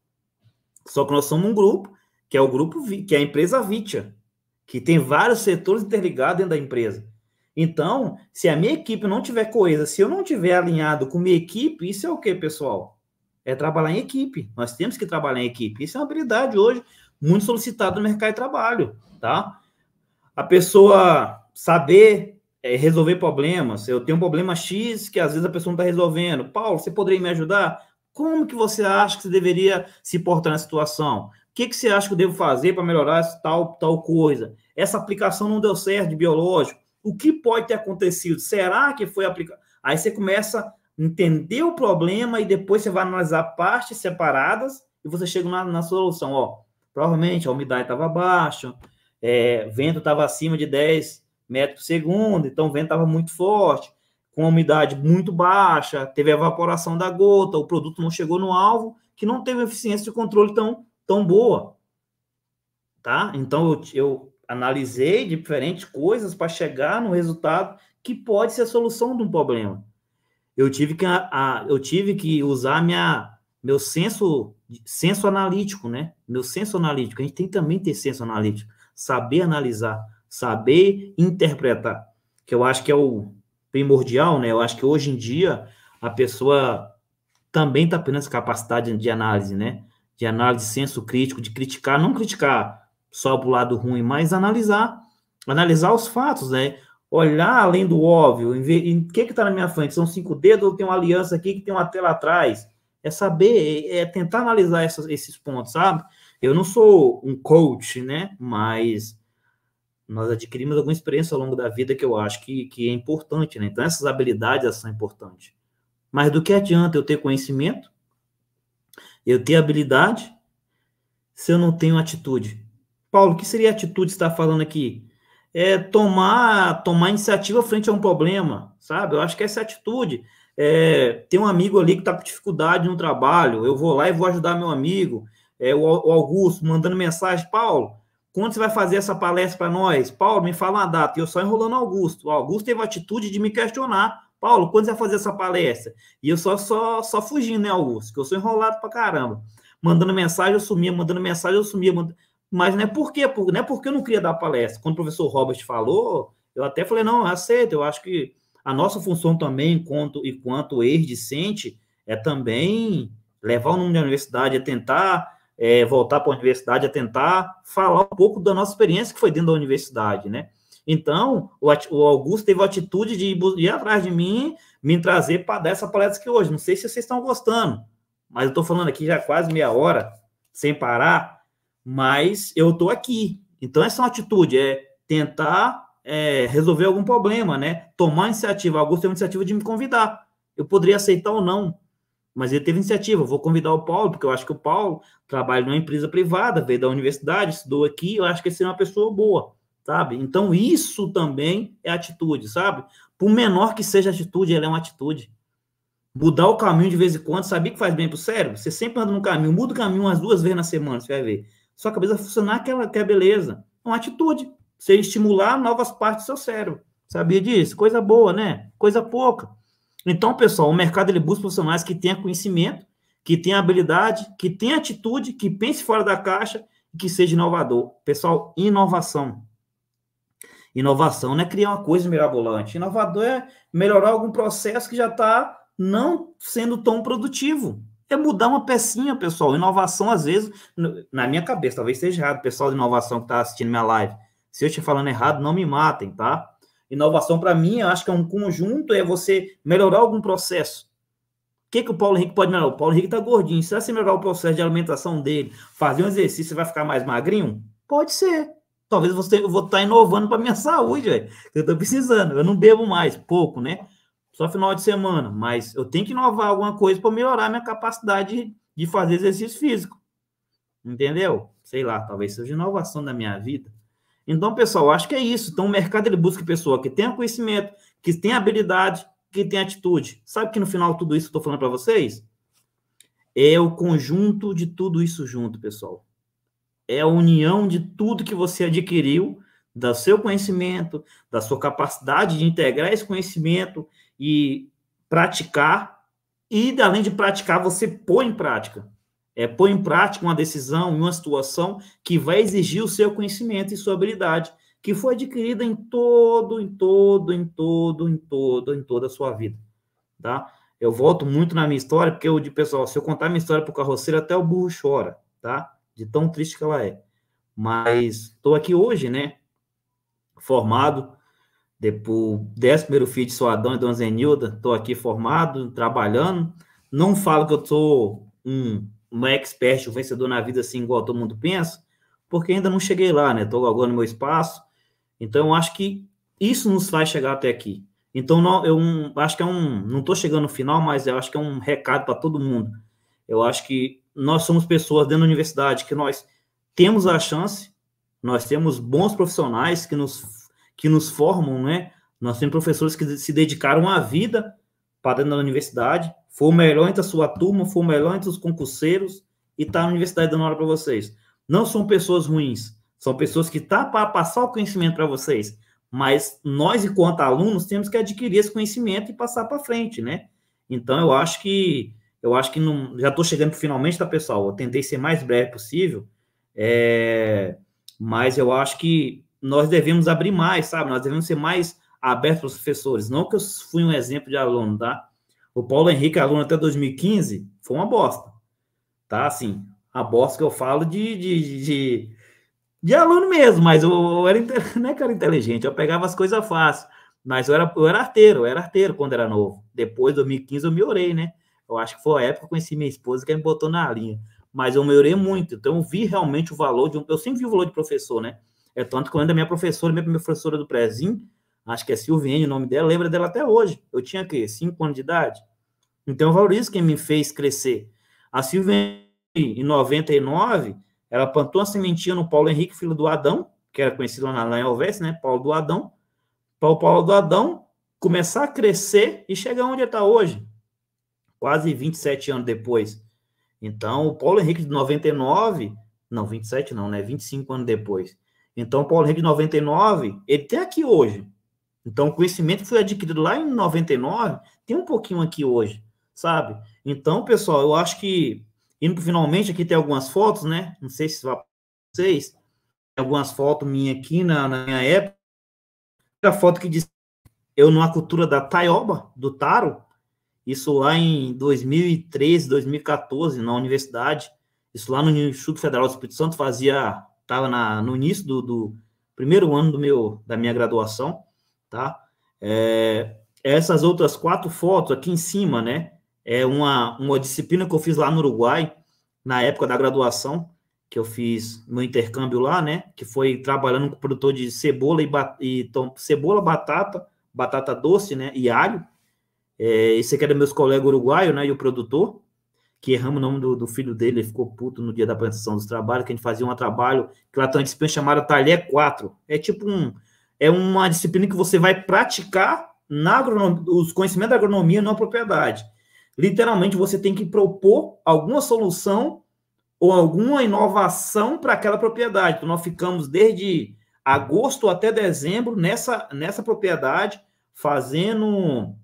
Só que nós somos um grupo, que é o grupo, que é a empresa Vitia, que tem vários setores interligados dentro da empresa. Então, se a minha equipe não tiver coesa, se eu não tiver alinhado com minha equipe, isso é o que, pessoal? É trabalhar em equipe. Nós temos que trabalhar em equipe. Isso é uma habilidade hoje muito solicitada no mercado de trabalho, tá? A pessoa saber é, resolver problemas. Eu tenho um problema X que às vezes a pessoa não está resolvendo. Paulo, você poderia me ajudar? Como que você acha que você deveria se portar na situação? O que, que você acha que eu devo fazer para melhorar tal, tal coisa? Essa aplicação não deu certo de biológico o que pode ter acontecido? Será que foi aplicado? Aí você começa a entender o problema e depois você vai analisar partes separadas e você chega na, na solução. Ó, provavelmente a umidade estava baixa, é, vento estava acima de 10 metros por segundo, então o vento estava muito forte, com a umidade muito baixa, teve evaporação da gota, o produto não chegou no alvo, que não teve eficiência de controle tão, tão boa. Tá? Então eu, eu analisei diferentes coisas para chegar no resultado que pode ser a solução de um problema. Eu tive que, a, ah, a, ah, eu tive que usar minha, meu senso, senso analítico, né? Meu senso analítico. A gente tem também ter senso analítico. Saber analisar, saber interpretar, que eu acho que é o primordial, né? Eu acho que hoje em dia a pessoa também está perdendo essa capacidade de análise, né? De análise, senso crítico, de criticar, não criticar só para o lado ruim, mas analisar, analisar os fatos, né? Olhar além do óbvio, em o que está na minha frente? São cinco dedos ou tem uma aliança aqui que tem uma tela atrás? É saber, é, é tentar analisar essas, esses pontos, sabe? Eu não sou um coach, né? Mas nós adquirimos alguma experiência ao longo da vida que eu acho que, que é importante, né? Então, essas habilidades são importantes. Mas do que adianta eu ter conhecimento, eu ter habilidade, se eu não tenho atitude? Paulo, que seria a atitude que está falando aqui? É tomar, tomar iniciativa frente a um problema, sabe? Eu acho que essa é atitude. É, tem um amigo ali que está com dificuldade no trabalho, eu vou lá e vou ajudar meu amigo, é, o, Augusto, mandando mensagem, Paulo, quando você vai fazer essa palestra para nós? Paulo, me fala uma data. E eu só enrolando Augusto. O Augusto teve a atitude de me questionar. Paulo, quando você vai fazer essa palestra? E eu só, só, só fugindo, né, Augusto? Que eu sou enrolado para caramba. Mandando mensagem, eu sumia. Mandando mensagem, eu sumia. mandando mas não é porque, não é porque eu não queria dar palestra. Quando o professor Robert falou, eu até falei, não, aceito, eu acho que a nossa função também, enquanto, enquanto ex-discente, é também levar o nome da universidade, é tentar é, voltar para a universidade, é tentar falar um pouco da nossa experiência que foi dentro da universidade, né? Então, o, o Augusto teve a atitude de ir atrás de mim, me trazer para dar essa palestra aqui hoje. Não sei se vocês estão gostando, mas eu estou falando aqui já quase meia hora, sem parar, mas eu estou aqui. Então, essa é uma atitude, é tentar é, resolver algum problema, né? Tomar iniciativa. Augusto teve iniciativa de me convidar. Eu poderia aceitar ou não, mas ele teve iniciativa. Eu vou convidar o Paulo, porque eu acho que o Paulo trabalha numa empresa privada, veio da universidade, estudou aqui, eu acho que ele seria uma pessoa boa, sabe? Então, isso também é atitude, sabe? Por menor que seja a atitude, ela é uma atitude. Mudar o caminho de vez em quando, sabia que faz bem para o cérebro? Você sempre anda no caminho, muda o caminho umas duas vezes na semana, você vai ver sua cabeça funcionar aquela é, que é beleza. uma atitude. Você estimular novas partes do seu cérebro. Sabia disso? Coisa boa, né? Coisa pouca. Então, pessoal, o mercado ele busca profissionais que tenham conhecimento, que tenham habilidade, que tenham atitude, que pense fora da caixa e que seja inovador. Pessoal, inovação. Inovação não é criar uma coisa mirabolante. Inovador é melhorar algum processo que já está não sendo tão produtivo. É mudar uma pecinha, pessoal. Inovação, às vezes, na minha cabeça, talvez esteja errado, pessoal de inovação que está assistindo minha live. Se eu estiver falando errado, não me matem, tá? Inovação, para mim, eu acho que é um conjunto, é você melhorar algum processo. O que, que o Paulo Henrique pode melhorar? O Paulo Henrique está gordinho. Será que melhorar o processo de alimentação dele, fazer um exercício, vai ficar mais magrinho? Pode ser. Talvez você eu vou estar tá inovando para minha saúde, velho. Eu estou precisando. Eu não bebo mais, pouco, né? só final de semana, mas eu tenho que inovar alguma coisa para melhorar minha capacidade de fazer exercício físico. Entendeu? Sei lá, talvez seja inovação da minha vida. Então, pessoal, acho que é isso. Então, o mercado ele busca pessoa que tenha conhecimento, que tenha habilidade, que tenha atitude. Sabe que no final tudo isso que eu estou falando para vocês é o conjunto de tudo isso junto, pessoal. É a união de tudo que você adquiriu, do seu conhecimento, da sua capacidade de integrar esse conhecimento e praticar, e além de praticar, você põe em prática. É, põe em prática uma decisão, uma situação que vai exigir o seu conhecimento e sua habilidade, que foi adquirida em todo, em todo, em todo, em todo, em toda a sua vida, tá? Eu volto muito na minha história, porque eu de pessoal, se eu contar minha história para o carroceiro, até o burro chora, tá? De tão triste que ela é. Mas estou aqui hoje, né? Formado, depois, décimo primeiro feed, sou Adão e Dona Zenilda, estou aqui formado, trabalhando. Não falo que eu sou um, um expert, um vencedor na vida assim, igual todo mundo pensa, porque ainda não cheguei lá, né? Estou no meu espaço. Então, eu acho que isso nos faz chegar até aqui. Então, não, eu um, acho que é um. Não estou chegando no final, mas eu acho que é um recado para todo mundo. Eu acho que nós somos pessoas dentro da universidade que nós temos a chance, nós temos bons profissionais que nos que nos formam, né? Nós temos professores que se dedicaram a vida para dentro da universidade, foi o melhor entre a sua turma, foi o melhor entre os concurseiros e está na universidade dando aula para vocês. Não são pessoas ruins, são pessoas que estão tá para passar o conhecimento para vocês, mas nós, enquanto alunos, temos que adquirir esse conhecimento e passar para frente, né? Então, eu acho que eu acho que não, já estou chegando finalmente, tá, pessoal? Eu tentei ser mais breve possível, é, mas eu acho que nós devemos abrir mais, sabe? Nós devemos ser mais abertos para os professores. Não que eu fui um exemplo de aluno, tá? O Paulo Henrique, aluno até 2015, foi uma bosta. Tá? Assim, a bosta que eu falo de, de, de, de aluno mesmo, mas eu, eu era, não é que era inteligente, eu pegava as coisas fácil. Mas eu era, eu era arteiro, eu era arteiro quando era novo. Depois, 2015, eu melhorei, né? Eu acho que foi a época que eu conheci minha esposa que ela me botou na linha. Mas eu melhorei muito, então eu vi realmente o valor de um. Eu sempre vi o valor de professor, né? É tanto que eu lembro da minha professora, minha primeira professora do Prezin, acho que é Silviane o nome dela, lembra dela até hoje. Eu tinha, o quê? Cinco anos de idade? Então, eu valorizo quem me fez crescer. A Silviane, em 99, ela plantou uma sementinha no Paulo Henrique, filho do Adão, que era conhecido lá na Elvés, né? Paulo do Adão. Para o Paulo do Adão começar a crescer e chegar onde está hoje, quase 27 anos depois. Então, o Paulo Henrique de 99, não, 27 não, né? 25 anos depois. Então, o Paulo Henrique de 99, ele tem aqui hoje. Então, o conhecimento que foi adquirido lá em 99 tem um pouquinho aqui hoje, sabe? Então, pessoal, eu acho que, indo finalmente, aqui tem algumas fotos, né? Não sei se vai para vocês. Tem algumas fotos minhas aqui na, na minha época. A foto que diz eu numa cultura da taioba, do taro. Isso lá em 2013, 2014, na universidade. Isso lá no Instituto Federal do Espírito Santo fazia estava no início do, do, primeiro ano do meu, da minha graduação, tá? É, essas outras quatro fotos aqui em cima, né? É uma, uma disciplina que eu fiz lá no Uruguai, na época da graduação, que eu fiz meu intercâmbio lá, né? Que foi trabalhando com produtor de cebola e, e tom, cebola, batata, batata doce, né? E alho. É, esse aqui era é meus colegas uruguaio, né? E o produtor que erramos o nome do, do filho dele, ele ficou puto no dia da apresentação dos trabalhos, que a gente fazia um trabalho que lá disciplina chamada Talher 4. É tipo um. É uma disciplina que você vai praticar na os conhecimentos da agronomia na é propriedade. Literalmente, você tem que propor alguma solução ou alguma inovação para aquela propriedade. Então, nós ficamos desde agosto até dezembro nessa, nessa propriedade fazendo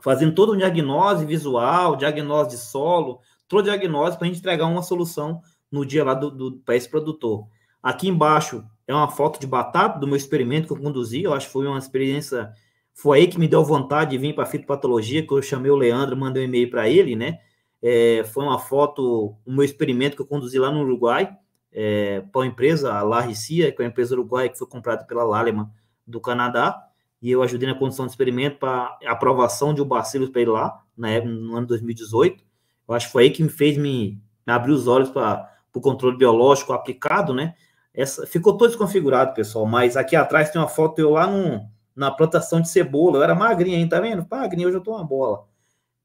fazendo todo um diagnóstico visual, diagnóstico de solo, todo diagnóstico para a gente entregar uma solução no dia lá do, do para esse produtor. Aqui embaixo é uma foto de batata do meu experimento que eu conduzi, eu acho que foi uma experiência, foi aí que me deu vontade de vir para a fitopatologia, que eu chamei o Leandro, mandei um e-mail para ele, né? É, foi uma foto, o meu experimento que eu conduzi lá no Uruguai, é, para uma empresa, a Laricia, que é uma empresa uruguaia que foi comprada pela Laleman do Canadá, e eu ajudei na condução do experimento para aprovação de um bacilos para ele lá, na época, no ano 2018. Eu acho que foi aí que me fez me, me abrir os olhos para o controle biológico aplicado, né? Essa, ficou todo desconfigurado, pessoal, mas aqui atrás tem uma foto eu lá no, na plantação de cebola. Eu era magrinha hein? tá vendo? Magrinha, hoje eu tô uma bola.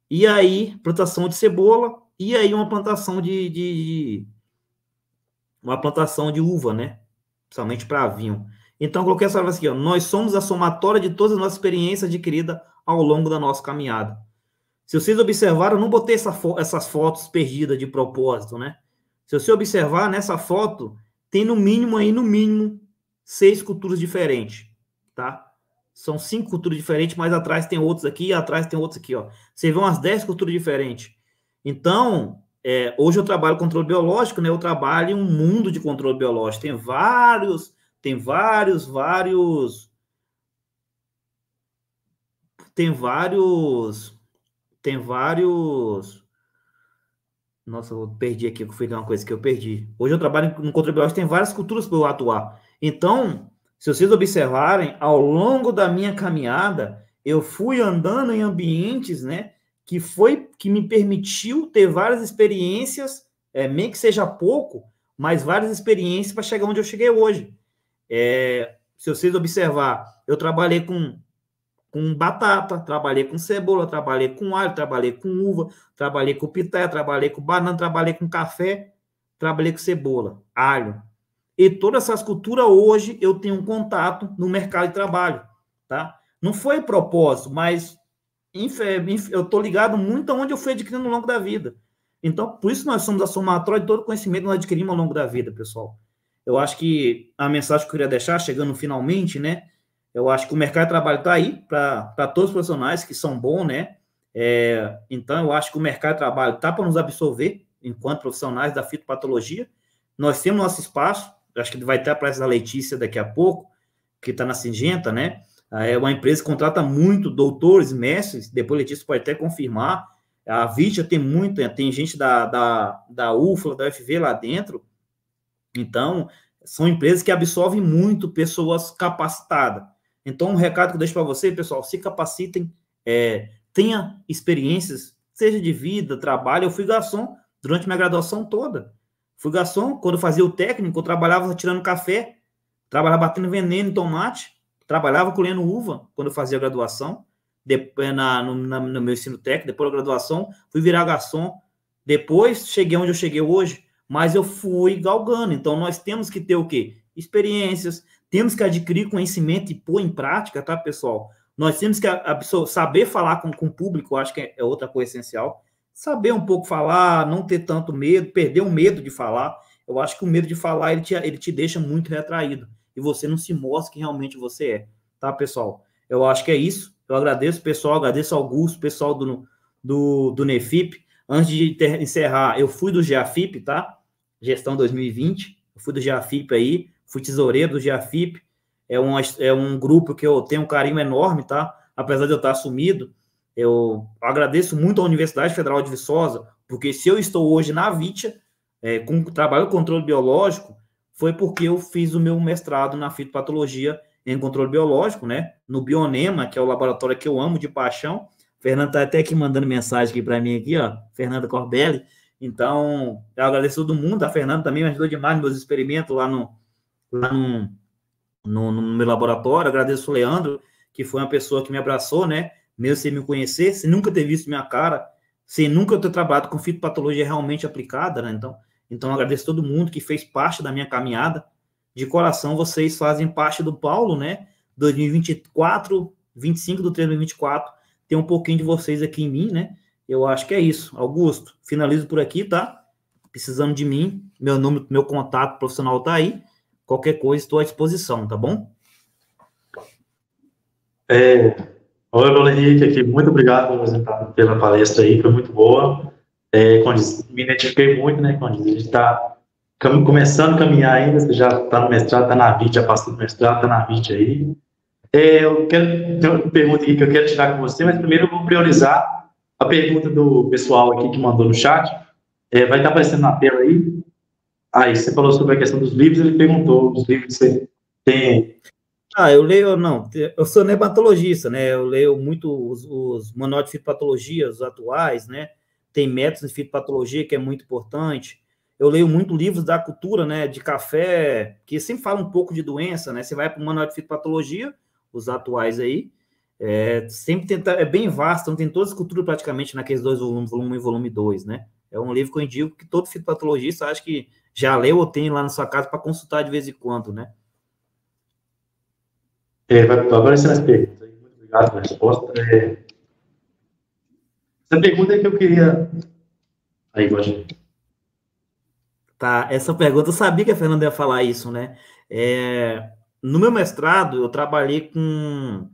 E aí, plantação de cebola, e aí uma plantação de, de, de uma plantação de uva, né? Principalmente para vinho. Então, coloquei essa frase aqui, assim, ó, nós somos a somatória de todas as nossas experiências adquiridas ao longo da nossa caminhada. Se vocês observaram, eu não botei essa fo essas fotos perdidas de propósito, né? Se você observar, nessa foto, tem no mínimo aí, no mínimo, seis culturas diferentes, tá? São cinco culturas diferentes, mas atrás tem outros aqui, atrás tem outros aqui, ó. Você vê umas dez culturas diferentes. Então, é, hoje eu trabalho controle biológico, né? Eu trabalho em um mundo de controle biológico. Tem vários tem vários, vários. Tem vários. Tem vários. Nossa, eu perdi aqui, eu fui dar uma coisa que eu perdi. Hoje eu trabalho no Contribuição, tem várias culturas para eu atuar. Então, se vocês observarem, ao longo da minha caminhada, eu fui andando em ambientes, né, que foi que me permitiu ter várias experiências, é, nem que seja pouco, mas várias experiências para chegar onde eu cheguei hoje. É, se vocês observar, eu trabalhei com, com batata, trabalhei com cebola, trabalhei com alho, trabalhei com uva, trabalhei com pité, trabalhei com banana, trabalhei com café, trabalhei com cebola, alho. E todas essas culturas hoje eu tenho um contato no mercado de trabalho, tá? Não foi propósito, mas eu estou ligado muito aonde eu fui adquirindo ao longo da vida. Então, por isso nós somos a somatória de todo conhecimento que nós adquirimos ao longo da vida, pessoal. Eu acho que a mensagem que eu queria deixar, chegando finalmente, né? Eu acho que o mercado de trabalho está aí para todos os profissionais que são bons, né? É, então, eu acho que o mercado de trabalho está para nos absorver enquanto profissionais da fitopatologia. Nós temos nosso espaço, acho que vai ter a Praça da Letícia daqui a pouco, que está na Singenta, né? É uma empresa que contrata muito doutores, mestres, depois Letícia pode até confirmar. A Vitia tem muito, né? tem gente da, da, da UFLA, da UFV lá dentro, então, são empresas que absorvem muito pessoas capacitadas. Então, um recado que eu deixo para você, pessoal, se capacitem, é, tenha experiências, seja de vida, trabalho. Eu fui garçom durante minha graduação toda. Fui garçom, quando fazia o técnico, eu trabalhava tirando café, trabalhava batendo veneno em tomate, trabalhava colhendo uva quando eu fazia a graduação, depois, eh, na, no, na, no meu ensino técnico, depois da graduação, fui virar garçom. Depois cheguei onde eu cheguei hoje, mas eu fui galgando. Então, nós temos que ter o quê? Experiências, temos que adquirir conhecimento e pôr em prática, tá, pessoal? Nós temos que saber falar com, com o público, acho que é, é outra coisa essencial. Saber um pouco falar, não ter tanto medo, perder o medo de falar. Eu acho que o medo de falar, ele te, ele te deixa muito retraído. E você não se mostra quem realmente você é, tá, pessoal? Eu acho que é isso. Eu agradeço, pessoal. Agradeço ao Augusto, pessoal do, do, do Nefip. Antes de ter, encerrar, eu fui do GAFIP, tá? Gestão 2020. Eu fui do GAFIP aí, fui tesoureiro do GAFIP. É, um é um grupo que eu tenho um carinho enorme, tá? Apesar de eu estar assumido, eu agradeço muito à Universidade Federal de Viçosa, porque se eu estou hoje na VITIA, é, com trabalho controle biológico, foi porque eu fiz o meu mestrado na fitopatologia em controle biológico, né? No Bionema, que é o laboratório que eu amo de paixão, Fernando está até aqui mandando mensagem aqui para mim aqui, ó, Fernanda Corbelli. Então, eu agradeço todo mundo. A tá? Fernanda também me ajudou demais nos meus experimentos lá no, lá no, no, no meu laboratório. Agradeço o Leandro, que foi uma pessoa que me abraçou, né? Mesmo sem me conhecer, sem nunca ter visto minha cara, sem nunca ter trabalhado com fitopatologia realmente aplicada, né? Então, então agradeço todo mundo que fez parte da minha caminhada. De coração, vocês fazem parte do Paulo, né? 2024, 25 do 3 2024 tem um pouquinho de vocês aqui em mim, né? Eu acho que é isso. Augusto, finalizo por aqui, tá? Precisando de mim, meu nome, meu contato profissional tá aí. Qualquer coisa, estou à disposição, tá bom? É, Oi, Bruno Henrique, aqui. muito obrigado pela palestra aí, foi muito boa. É, me identifiquei muito, né, Condiz? A gente está começando a caminhar ainda, você já está no mestrado, está na VIT, já passou do mestrado, está na VIT aí. É, eu quero ter uma pergunta aqui que eu quero tirar com você, mas primeiro eu vou priorizar a pergunta do pessoal aqui que mandou no chat. É, vai estar aparecendo na tela aí. Aí, você falou sobre a questão dos livros, ele perguntou os livros que você tem. Ah, eu leio, não, eu sou nematologista, né? Eu leio muito os, os manuais de fitopatologia, os atuais, né? Tem métodos de fitopatologia que é muito importante. Eu leio muito livros da cultura, né? De café, que sempre fala um pouco de doença, né? Você vai para o manual de fitopatologia, os atuais aí. É, sempre tenta, é bem vasto, não tem toda a escultura praticamente naqueles dois volumes, volume 1 e volume 2, né? É um livro que eu indico que todo fitopatologista acho que já leu ou tem lá na sua casa para consultar de vez em quando, né? É, vai aparecendo as perguntas aí. Muito obrigado pela resposta. É... Essa pergunta é que eu queria. Aí, Roger. Tá, essa pergunta eu sabia que a Fernanda ia falar isso, né? É, no meu mestrado, eu trabalhei com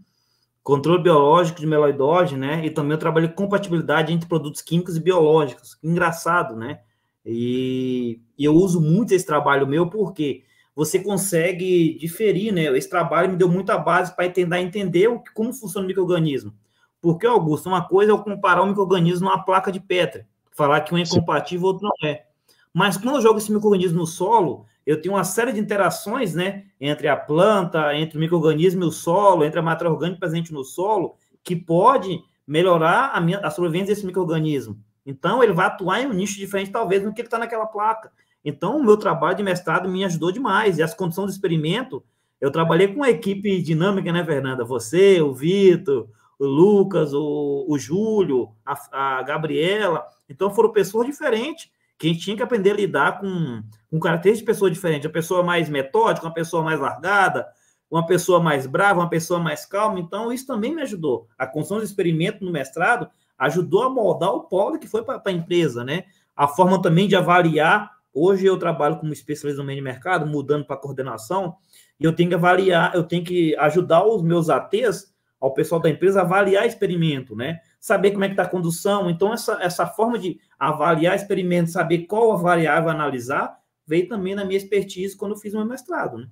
controle biológico de meloidose, né? E também eu trabalhei com compatibilidade entre produtos químicos e biológicos. Engraçado, né? E, e eu uso muito esse trabalho meu porque você consegue diferir, né? Esse trabalho me deu muita base para tentar entender o, como funciona o microorganismo. Porque, Augusto, uma coisa é eu comparar o microorganismo numa placa de Petri, falar que um é compatível, outro não é. Mas quando eu jogo esse microorganismo no solo, eu tenho uma série de interações né, entre a planta, entre o microorganismo e o solo, entre a matéria orgânica presente no solo, que pode melhorar a, minha, a sobrevivência desse microorganismo. Então, ele vai atuar em um nicho diferente, talvez, do que ele está naquela placa. Então, o meu trabalho de mestrado me ajudou demais. E as condições do experimento, eu trabalhei com uma equipe dinâmica, né, Fernanda? Você, o Vitor, o Lucas, o, o Júlio, a, a Gabriela. Então, foram pessoas diferentes que a gente tinha que aprender a lidar com, com características de pessoa diferente, uma pessoa mais metódica, uma pessoa mais largada, uma pessoa mais brava, uma pessoa mais calma. Então, isso também me ajudou. A construção de experimento no mestrado ajudou a moldar o polo que foi para a empresa, né? A forma também de avaliar. Hoje eu trabalho como especialista no meio de mercado, mudando para coordenação, e eu tenho que avaliar, eu tenho que ajudar os meus ATs, ao pessoal da empresa, a avaliar experimento, né? Saber como é que está a condução. Então, essa, essa forma de avaliar experimentos, saber qual a variável analisar, veio também na minha expertise quando fiz meu mestrado. Né?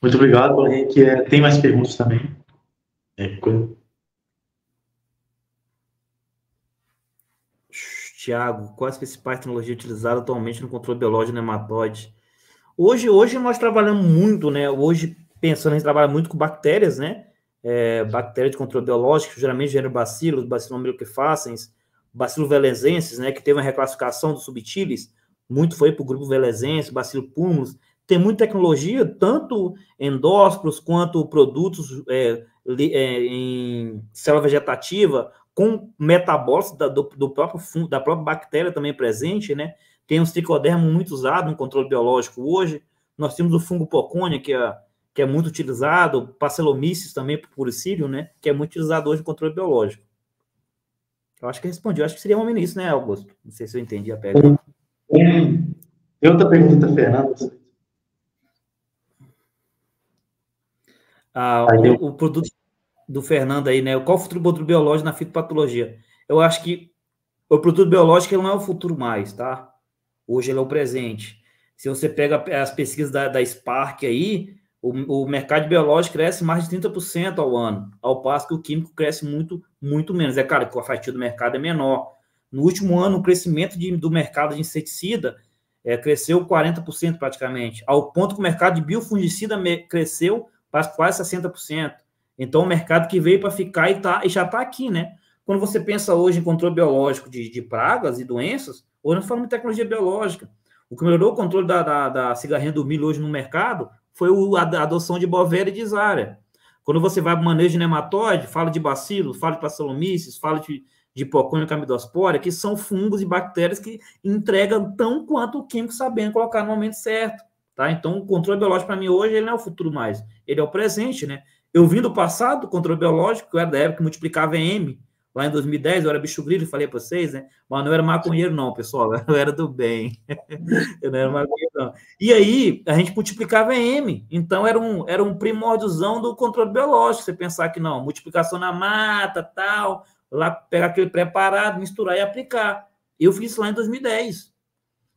Muito obrigado, Henrique. É, tem mais perguntas também? É, quando... Tiago, quais as principais tecnologias utilizadas atualmente no controle biológico do nematóide? Hoje, hoje nós trabalhamos muito, né? Hoje, pensando, a gente trabalha muito com bactérias, né? é, bactéria de controle biológico, geralmente gênero bacilos, bacillomilo que facens, bacilo velezenses, né, que teve uma reclassificação dos subtiles, muito foi para o grupo velezense, bacilo pulmos tem muita tecnologia, tanto endósporos quanto produtos é, li, é, em célula vegetativa, com metabólitos da, do, do, próprio da própria bactéria também presente, né? Tem os tricodermos muito usados no controle biológico hoje. Nós temos o fungo pocônia, que é que é muito utilizado, Parcelomices também por puricílio, né, que é muito utilizado hoje no controle biológico. Eu acho que respondi, eu acho que seria mais ou isso, né, Augusto? Não sei se eu entendi a pergunta. Tem outra pergunta, Fernando. Ah, o, o, produto do Fernando aí, né? Qual o futuro do produto biológico na fitopatologia? Eu acho que o produto biológico não é o futuro mais, tá? Hoje ele é o presente. Se você pega as pesquisas da, da Spark aí, o, o mercado biológico cresce mais de 30% ao ano, ao passo que o químico cresce muito, muito menos. É claro que a fatia do mercado é menor. No último ano, o crescimento de, do mercado de inseticida é, cresceu 40% praticamente, ao ponto que o mercado de biofungicida cresceu para quase 60%. Então, o mercado que veio para ficar e, tá, e já está aqui, né? Quando você pensa hoje em controle biológico de, de pragas e doenças, hoje nós falamos de tecnologia biológica. O que melhorou o controle da, da, da cigarrinha do milho hoje no mercado foi a adoção de Bovera e de Zara. Quando você vai para o manejo de nematóide, fala de bacilos, fala de passalomíceos, fala de, de hipocônio camidospora, que são fungos e bactérias que entregam tão quanto o químico sabendo colocar no momento certo. Tá? Então, o controle biológico para mim hoje ele não é o futuro mais, ele é o presente. Né? Eu vim do passado, o controle biológico, que era da época que multiplicava M, Lá em 2010 eu era bicho grilo, falei para vocês, né? Mas não era maconheiro, não, pessoal. Eu era do bem. eu não era maconheiro, não. E aí a gente multiplicava M. Então era um, era um primórdiozão do controle biológico. Você pensar que não, multiplicação na mata, tal, lá pegar aquele preparado, misturar e aplicar. Eu fiz isso lá em 2010.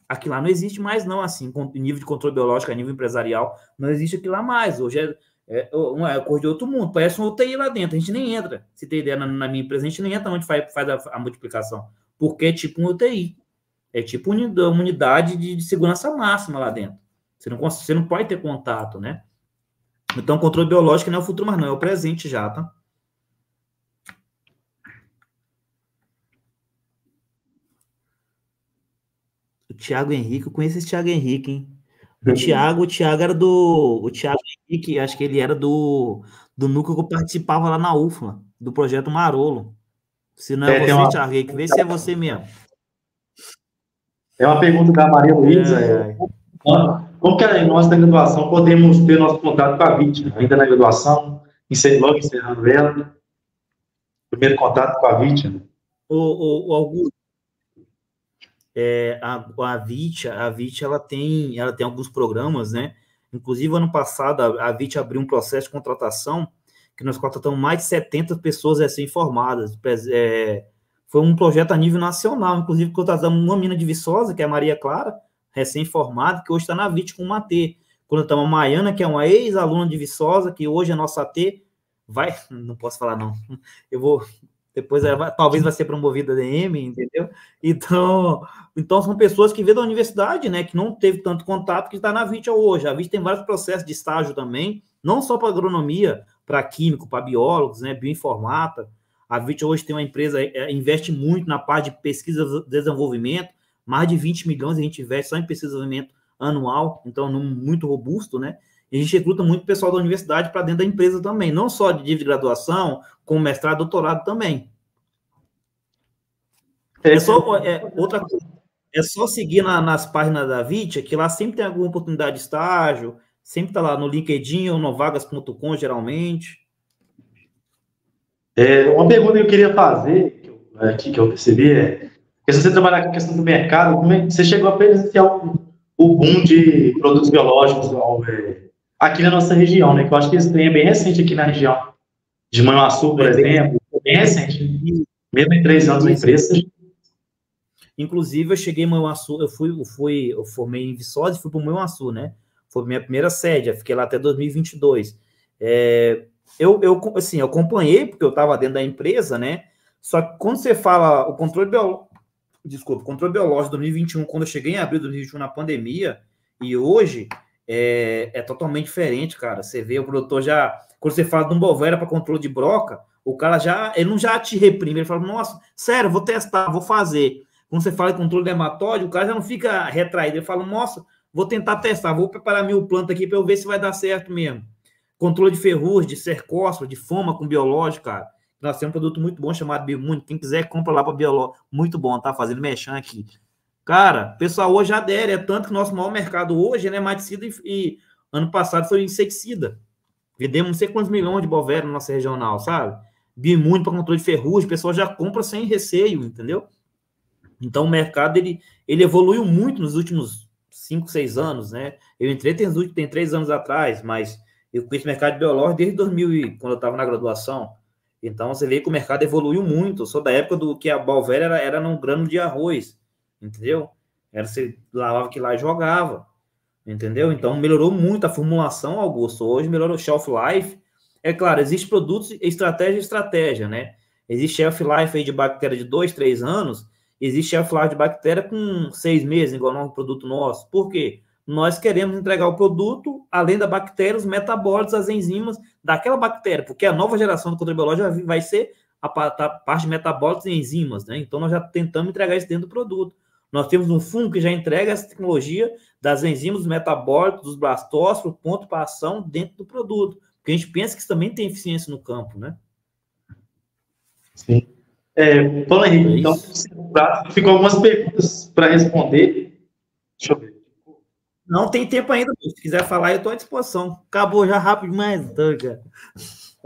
Aqui lá não existe mais, não, assim, nível de controle biológico a nível empresarial, não existe aqui lá mais. Hoje é é uma é cor de outro mundo, parece um UTI lá dentro, a gente nem entra. Se tem ideia, na, na minha empresa, a gente nem entra onde faz, faz a, a, multiplicação, porque é tipo um UTI, é tipo uma unidade de, de segurança máxima lá dentro. Você não, você não pode ter contato, né? Então, controle biológico não é o futuro, mas não, é o presente já, tá? O Thiago Henrique, eu conheço esse Thiago Henrique, hein? O uhum. Thiago, o Thiago era do. O Thiago Henrique, acho que ele era do, do núcleo que eu participava lá na UFLA, do projeto Marolo. Se não é, é você, uma... Thiago Henrique, vê se é você mesmo. É uma pergunta da Maria Luísa. É... Como que é nós da graduação podemos ter nosso contato com a vítima ainda na graduação, logo encerrando ela? Primeiro contato com a vítima. Né? O, o, o Augusto, é, a, a VIT, a VIT, ela tem, ela tem alguns programas, né? Inclusive, ano passado, a, a VIT abriu um processo de contratação que nós contratamos mais de 70 pessoas recém-formadas. é, foi um projeto a nível nacional, inclusive contratamos uma mina de Viçosa, que é a Maria Clara, recém-formada, que hoje está na VIT com uma AT. Contratamos a Maiana, que é uma ex-aluna de Viçosa, que hoje é nossa AT. Vai, não posso falar não. Eu vou depois ela talvez vai ser promovida a DM, entendeu? Então, então são pessoas que vêm da universidade, né, que não teve tanto contato, que está na VIT hoje. A VIT tem vários processos de estágio também, não só para agronomia, para químico, para biólogos, né, bioinformata. A VIT hoje tem uma empresa, é, é, investe muito na parte de pesquisa e desenvolvimento, mais de 20 milhões a gente investe só em pesquisa e desenvolvimento anual, então é muito robusto, né? E a gente recruta muito pessoal da universidade para dentro da empresa também, não só de nível de graduação, com mestrado, doutorado também. É só, é, é, outra coisa, é só seguir na, nas páginas da VIT, que lá sempre tem alguma oportunidade de estágio, sempre está lá no LinkedIn ou no vagas.com, geralmente. É, uma pergunta que eu queria fazer, que eu, né, que eu percebi, é se você trabalhar com a questão do mercado, como é, você chegou a presenciar o, o boom de produtos biológicos, ao, né, é, aqui na nossa região, né? Que eu acho que esse trem é bem recente aqui na região. De Manhuaçu, por é exemplo, bem, é bem recente. Mesmo em três anos na empresa. Inclusive, eu cheguei em Manhuaçu, eu fui, eu fui, eu formei em Viçosa e fui para Manhuaçu, né? Foi minha primeira sede, eu fiquei lá até 2022. É, eu, eu, assim, eu acompanhei, porque eu estava dentro da empresa, né? Só que quando você fala o controle biológico, desculpa, controle biológico 2021, quando eu cheguei em abril de 2021 na pandemia, e hoje, é, é, totalmente diferente, cara. Você vê o produtor já. Quando você fala de um Bovera para controle de broca, o cara já. Ele não já te reprime, ele fala, nossa, sério, vou testar, vou fazer. Quando você fala de controle dermatóide, o cara já não fica retraído, ele fala, nossa, vou tentar testar, vou preparar meu planta aqui para eu ver se vai dar certo mesmo. Controle de ferrugem, de cercóspora, de foma com biológico, cara. Nós temos um produto muito bom chamado Bimune. Quem quiser, compra lá para biológico. Muito bom, tá? Fazendo mexão aqui. Cara, o pessoal hoje adere, é tanto que nosso maior mercado hoje é maticida e, e, ano passado foi inseticida. Vendemos não sei quantos milhões de bovera na nossa regional, sabe? muito para controle de ferrugem, o pessoal já compra sem receio, entendeu? Então o mercado ele, ele evoluiu muito nos últimos 5, 6 anos, né? Eu entrei tem, tem três anos atrás, mas eu conheço o mercado de biológico desde 2000, quando eu estava na graduação. Então você vê que o mercado evoluiu muito. Eu sou da época do que a Balvéria era, era num grano de arroz entendeu? Era você lavava que lá e jogava, entendeu? Então melhorou muito a formulação, Augusto. Hoje melhorou o shelf life. É claro, existe produtos, estratégia estratégia, né? Existe shelf life aí de bactéria de dois, três anos, existe shelf life de bactéria com seis meses, igual um produto nosso. Por quê? Nós queremos entregar o produto, além da bactéria, os metabólitos, as enzimas daquela bactéria, porque a nova geração do controbiológico vai ser a tá, parte metabólicos e enzimas, né? Então nós já tentamos entregar isso dentro do produto. Nós temos um fundo que já entrega essa tecnologia das enzimas metabólicas, dos blastócitos, ponto para ação dentro do produto. Porque a gente pensa que isso também tem eficiência no campo, né? Sim. É, Paulo Henrique, é então, ficou algumas perguntas para responder. Deixa eu ver. Não tem tempo ainda, se quiser falar, eu estou à disposição. Acabou já rápido demais, Dunga.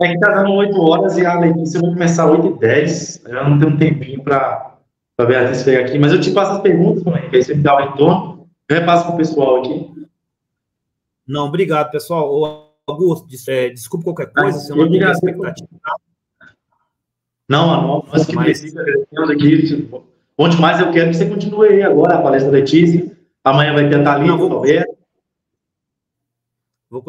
É que está dando 8 horas e a Letícia vai começar 8 e 10. Já não tem um tempinho para para tá Beatriz pegar aqui, mas eu te passo as perguntas, Mônica, aí você me dá o retorno, eu repasso para o pessoal aqui. Não, obrigado, pessoal. O Augusto, é, desculpa qualquer coisa, se eu não tenho expectativa. Não, não, nós que mais... aqui. Tipo, onde mais eu quero que você continue aí agora, a palestra da Letícia. Amanhã vai tentar ali, Thalita, vou... ver. Vou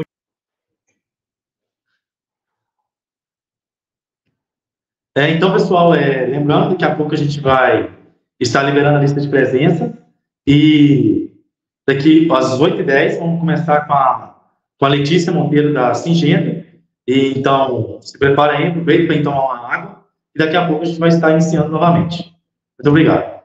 é, então, pessoal, é, lembrando, daqui a pouco a gente vai está liberando a lista de presença e daqui às 8h10 vamos começar com a, com a Letícia Monteiro da Singenta. E, então, se preparem, aproveitem para tomar uma água e daqui a pouco a gente vai estar iniciando novamente. Muito obrigado.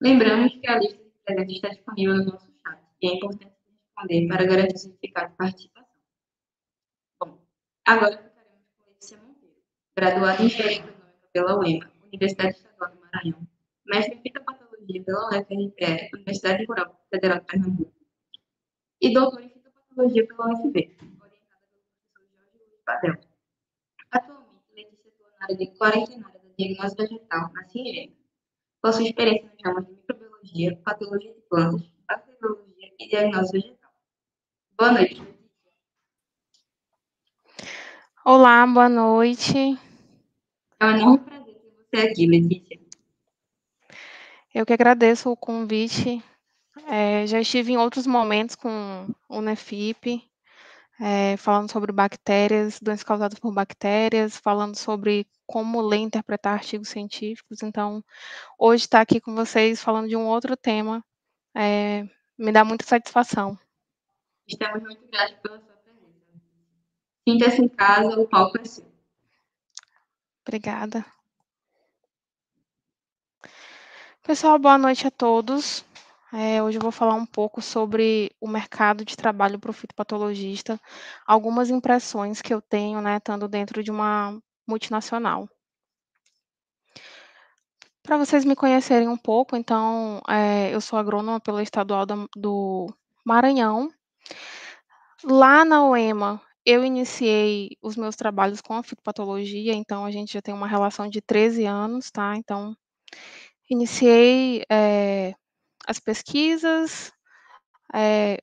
Lembramos que a lista de presentes está disponível no nosso chat e é importante responder para garantir o certificado de participação. Bom, agora ficaremos com Letícia Monteiro, graduada em Engenharia Econômica pela UEMA, Universidade Estadual do Maranhão, mestre em Fitopatologia pela UFRPE, Universidade Rural Federal de Pernambuco, e doutora em Fitopatologia pela UFB, orientada pelo professor Jorge Luiz Padel. Atualmente, Letícia atua na área de quarentena do diagnóstico vegetal na CIEG possui experiência nas ramas é de microbiologia, patologia de plantas, bacteriologia e diagnóstico vegetal. Boa noite. Olá, boa noite. É um enorme prazer ter você aqui, Letícia. Eu que agradeço o convite. É, já estive em outros momentos com o NEFIP, é, falando sobre bactérias, doenças causadas por bactérias, falando sobre como ler e interpretar artigos científicos. Então, hoje estar aqui com vocês falando de um outro tema é, me dá muita satisfação. Estamos muito gratos pela sua presença. Sinta-se em casa, o palco é seu. Obrigada. Pessoal, boa noite a todos. É, hoje eu vou falar um pouco sobre o mercado de trabalho para o fitopatologista, algumas impressões que eu tenho, né, estando dentro de uma multinacional. Para vocês me conhecerem um pouco, então, é, eu sou agrônoma pela Estadual do Maranhão. Lá na OEMA eu iniciei os meus trabalhos com a fitopatologia, então a gente já tem uma relação de 13 anos, tá? Então, iniciei é, as pesquisas é,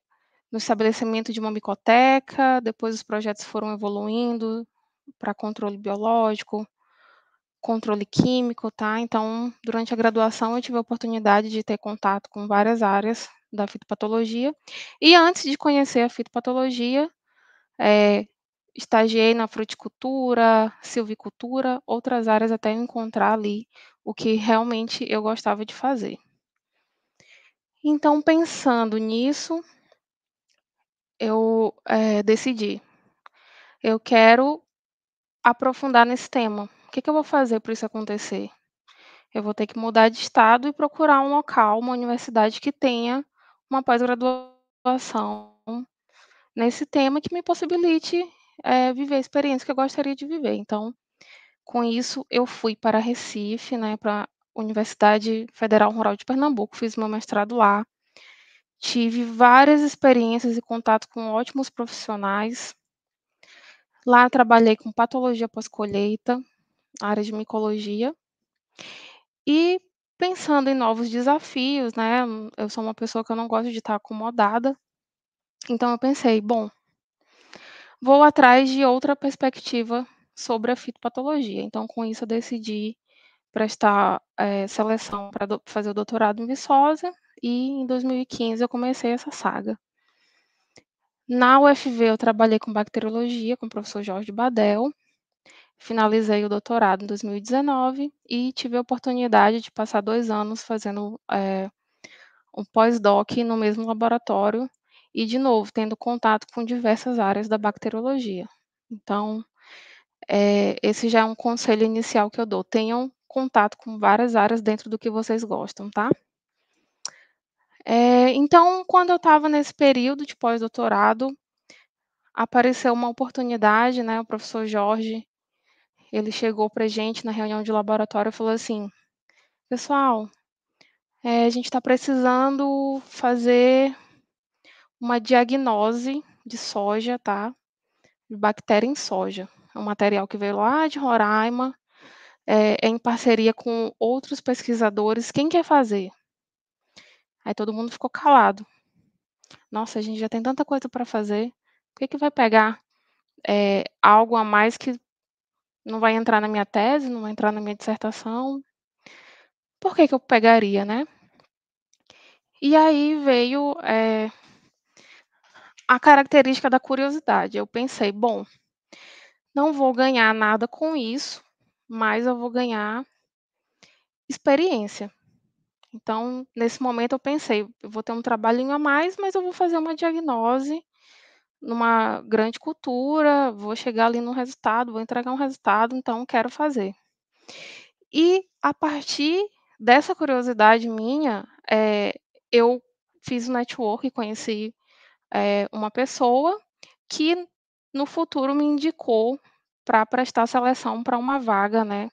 no estabelecimento de uma micoteca, depois os projetos foram evoluindo, para controle biológico, controle químico, tá? Então, durante a graduação eu tive a oportunidade de ter contato com várias áreas da fitopatologia. E antes de conhecer a fitopatologia, é, estagiei na fruticultura, silvicultura, outras áreas até encontrar ali o que realmente eu gostava de fazer. Então, pensando nisso, eu é, decidi. Eu quero aprofundar nesse tema. O que, que eu vou fazer para isso acontecer? Eu vou ter que mudar de estado e procurar um local, uma universidade que tenha uma pós-graduação nesse tema que me possibilite é, viver a experiência que eu gostaria de viver. Então, com isso, eu fui para Recife, né, para a Universidade Federal Rural de Pernambuco, fiz meu mestrado lá. Tive várias experiências e contato com ótimos profissionais Lá trabalhei com patologia pós-colheita, área de micologia. E pensando em novos desafios, né? Eu sou uma pessoa que eu não gosto de estar acomodada. Então eu pensei, bom, vou atrás de outra perspectiva sobre a fitopatologia. Então com isso eu decidi prestar é, seleção para fazer o doutorado em Viçosa e em 2015 eu comecei essa saga. Na UFV, eu trabalhei com bacteriologia com o professor Jorge Badel. Finalizei o doutorado em 2019 e tive a oportunidade de passar dois anos fazendo é, um pós-doc no mesmo laboratório e, de novo, tendo contato com diversas áreas da bacteriologia. Então, é, esse já é um conselho inicial que eu dou. Tenham contato com várias áreas dentro do que vocês gostam, tá? É, então, quando eu estava nesse período de pós-doutorado, apareceu uma oportunidade, né? O professor Jorge, ele chegou para gente na reunião de laboratório e falou assim, pessoal, é, a gente está precisando fazer uma diagnose de soja, tá? De bactéria em soja. É um material que veio lá de Roraima, é, é em parceria com outros pesquisadores. Quem quer fazer? Aí todo mundo ficou calado. Nossa, a gente já tem tanta coisa para fazer, por que, que vai pegar é, algo a mais que não vai entrar na minha tese, não vai entrar na minha dissertação? Por que, que eu pegaria, né? E aí veio é, a característica da curiosidade. Eu pensei, bom, não vou ganhar nada com isso, mas eu vou ganhar experiência. Então, nesse momento, eu pensei: eu vou ter um trabalhinho a mais, mas eu vou fazer uma diagnose numa grande cultura, vou chegar ali no resultado, vou entregar um resultado, então quero fazer. E a partir dessa curiosidade minha, é, eu fiz o network, conheci é, uma pessoa que no futuro me indicou para prestar seleção para uma vaga, né?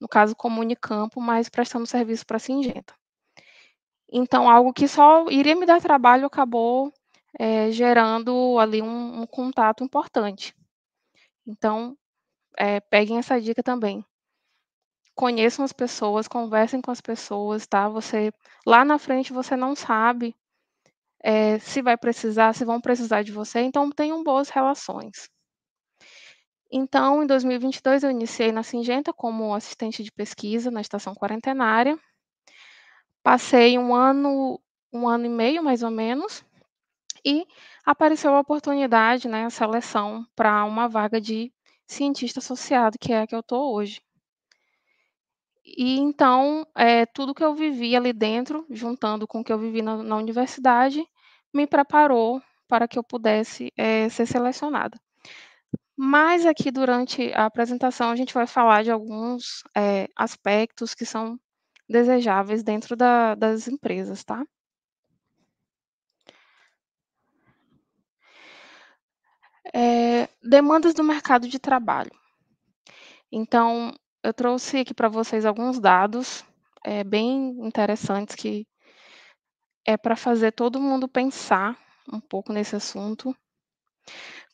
No caso, Comunicampo, mas prestando serviço para a Singenta. Então, algo que só iria me dar trabalho acabou é, gerando ali um, um, contato importante. Então, é, peguem essa dica também. Conheçam as pessoas, conversem com as pessoas, tá? Você lá na frente você não sabe é, se vai precisar, se vão precisar de você, então tenham boas relações. Então, em 2022 eu iniciei na Singenta como assistente de pesquisa na estação quarentenária Passei um ano, um ano e meio mais ou menos, e apareceu a oportunidade, né, a seleção para uma vaga de cientista associado, que é a que eu estou hoje. E então, é, tudo que eu vivi ali dentro, juntando com o que eu vivi na, na universidade, me preparou para que eu pudesse é, ser selecionada. Mas aqui durante a apresentação a gente vai falar de alguns é, aspectos que são desejáveis dentro da, das empresas, tá? É, demandas do mercado de trabalho. Então, eu trouxe aqui para vocês alguns dados é, bem interessantes que é para fazer todo mundo pensar um pouco nesse assunto.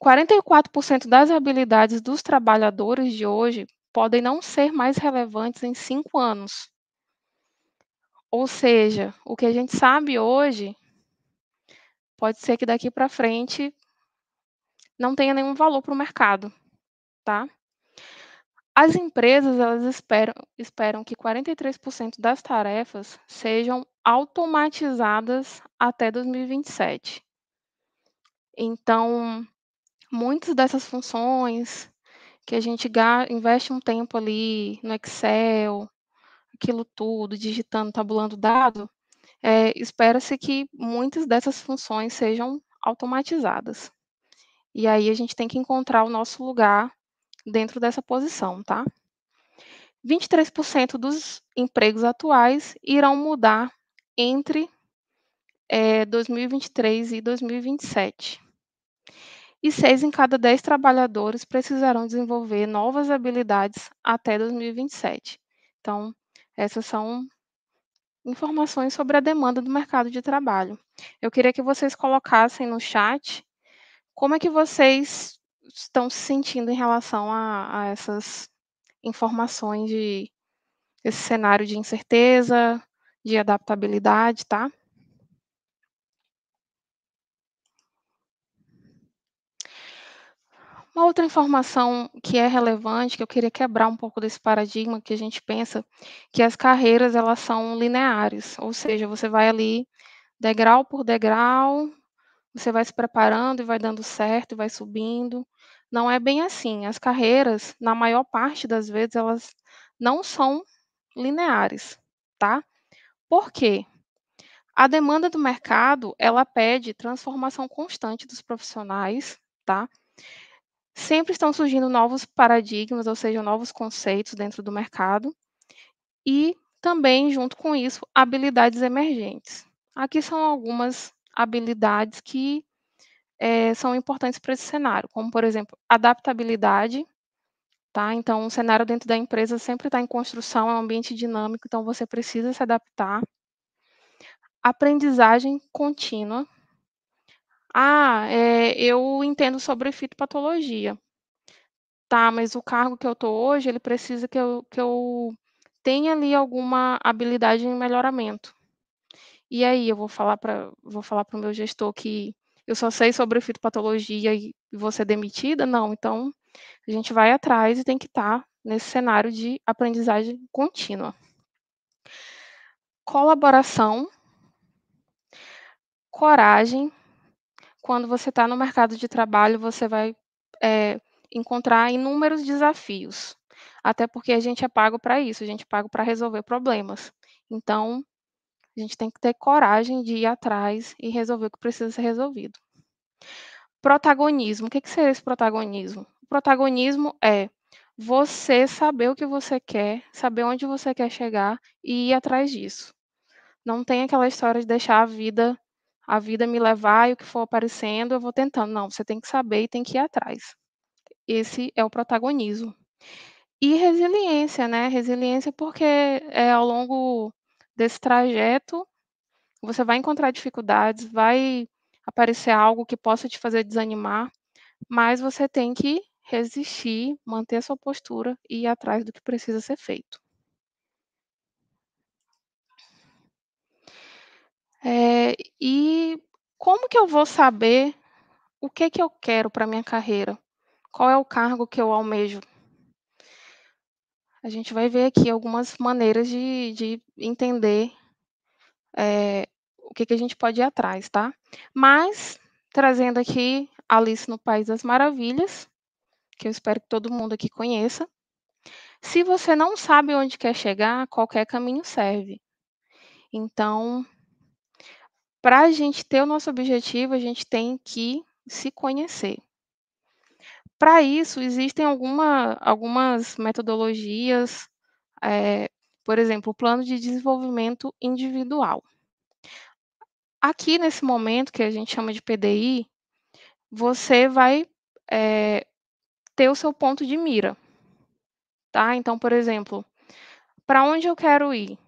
44% das habilidades dos trabalhadores de hoje podem não ser mais relevantes em cinco anos. Ou seja, o que a gente sabe hoje pode ser que daqui para frente não tenha nenhum valor para o mercado, tá? As empresas elas esperam, esperam que 43% das tarefas sejam automatizadas até 2027. Então, muitas dessas funções que a gente investe um tempo ali no Excel, aquilo tudo, digitando, tabulando dado, é, espera-se que muitas dessas funções sejam automatizadas. E aí a gente tem que encontrar o nosso lugar dentro dessa posição, tá? 23% dos empregos atuais irão mudar entre é, 2023 e 2027. E seis em cada dez trabalhadores precisarão desenvolver novas habilidades até 2027. Então, essas são informações sobre a demanda do mercado de trabalho. Eu queria que vocês colocassem no chat como é que vocês estão se sentindo em relação a, a essas informações de esse cenário de incerteza, de adaptabilidade, tá? Uma outra informação que é relevante, que eu queria quebrar um pouco desse paradigma que a gente pensa, que as carreiras elas são lineares, ou seja, você vai ali degrau por degrau, você vai se preparando e vai dando certo, e vai subindo. Não é bem assim. As carreiras, na maior parte das vezes, elas não são lineares, tá? Por quê? A demanda do mercado, ela pede transformação constante dos profissionais, tá? Sempre estão surgindo novos paradigmas, ou seja, novos conceitos dentro do mercado. E também, junto com isso, habilidades emergentes. Aqui são algumas habilidades que é, são importantes para esse cenário, como, por exemplo, adaptabilidade. Tá? Então, o cenário dentro da empresa sempre está em construção, é um ambiente dinâmico, então você precisa se adaptar. Aprendizagem contínua, ah, é, eu entendo sobre fitopatologia. Tá, mas o cargo que eu tô hoje, ele precisa que eu, que eu tenha ali alguma habilidade em melhoramento. E aí eu vou falar para vou falar para o meu gestor que eu só sei sobre fitopatologia e vou ser demitida? Não, então a gente vai atrás e tem que estar tá nesse cenário de aprendizagem contínua. Colaboração, coragem, quando você está no mercado de trabalho, você vai é, encontrar inúmeros desafios. Até porque a gente é pago para isso, a gente é pago para resolver problemas. Então, a gente tem que ter coragem de ir atrás e resolver o que precisa ser resolvido. Protagonismo. O que, que seria esse protagonismo? O protagonismo é você saber o que você quer, saber onde você quer chegar e ir atrás disso. Não tem aquela história de deixar a vida a vida me levar e o que for aparecendo, eu vou tentando. Não, você tem que saber e tem que ir atrás. Esse é o protagonismo. E resiliência, né? Resiliência porque é ao longo desse trajeto você vai encontrar dificuldades, vai aparecer algo que possa te fazer desanimar, mas você tem que resistir, manter a sua postura e ir atrás do que precisa ser feito. É, e como que eu vou saber o que que eu quero para minha carreira? Qual é o cargo que eu almejo? A gente vai ver aqui algumas maneiras de, de entender é, o que, que a gente pode ir atrás, tá? Mas, trazendo aqui Alice no País das Maravilhas, que eu espero que todo mundo aqui conheça. Se você não sabe onde quer chegar, qualquer caminho serve. Então, para a gente ter o nosso objetivo, a gente tem que se conhecer. Para isso, existem alguma, algumas metodologias, é, por exemplo, o plano de desenvolvimento individual. Aqui, nesse momento, que a gente chama de PDI, você vai é, ter o seu ponto de mira. Tá? Então, por exemplo, para onde eu quero ir?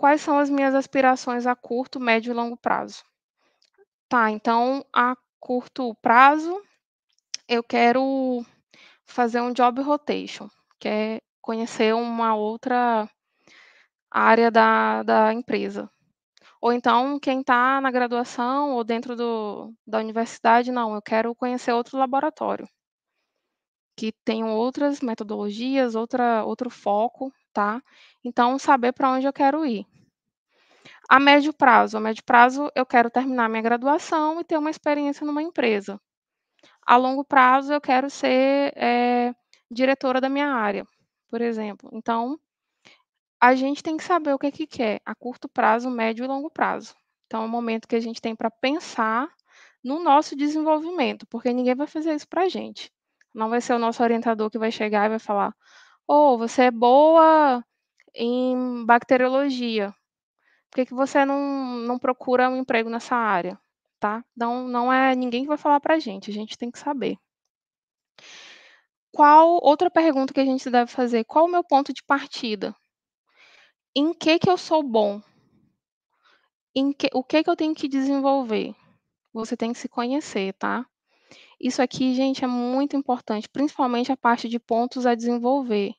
quais são as minhas aspirações a curto, médio e longo prazo. Tá, então a curto prazo eu quero fazer um job rotation, que é conhecer uma outra área da, da empresa. Ou então, quem está na graduação ou dentro do, da universidade, não, eu quero conhecer outro laboratório, que tem outras metodologias, outra, outro foco tá? Então, saber para onde eu quero ir. A médio prazo, a médio prazo eu quero terminar minha graduação e ter uma experiência numa empresa. A longo prazo eu quero ser é, diretora da minha área, por exemplo. Então, a gente tem que saber o que é que quer a curto prazo, médio e longo prazo. Então, é o momento que a gente tem para pensar no nosso desenvolvimento, porque ninguém vai fazer isso para a gente. Não vai ser o nosso orientador que vai chegar e vai falar: ou oh, você é boa em bacteriologia, por que, que você não, não procura um emprego nessa área, tá? Então, não é ninguém que vai falar a gente, a gente tem que saber. Qual, outra pergunta que a gente deve fazer, qual o meu ponto de partida? Em que que eu sou bom? Em que, o que que eu tenho que desenvolver? Você tem que se conhecer, tá? Isso aqui, gente, é muito importante, principalmente a parte de pontos a desenvolver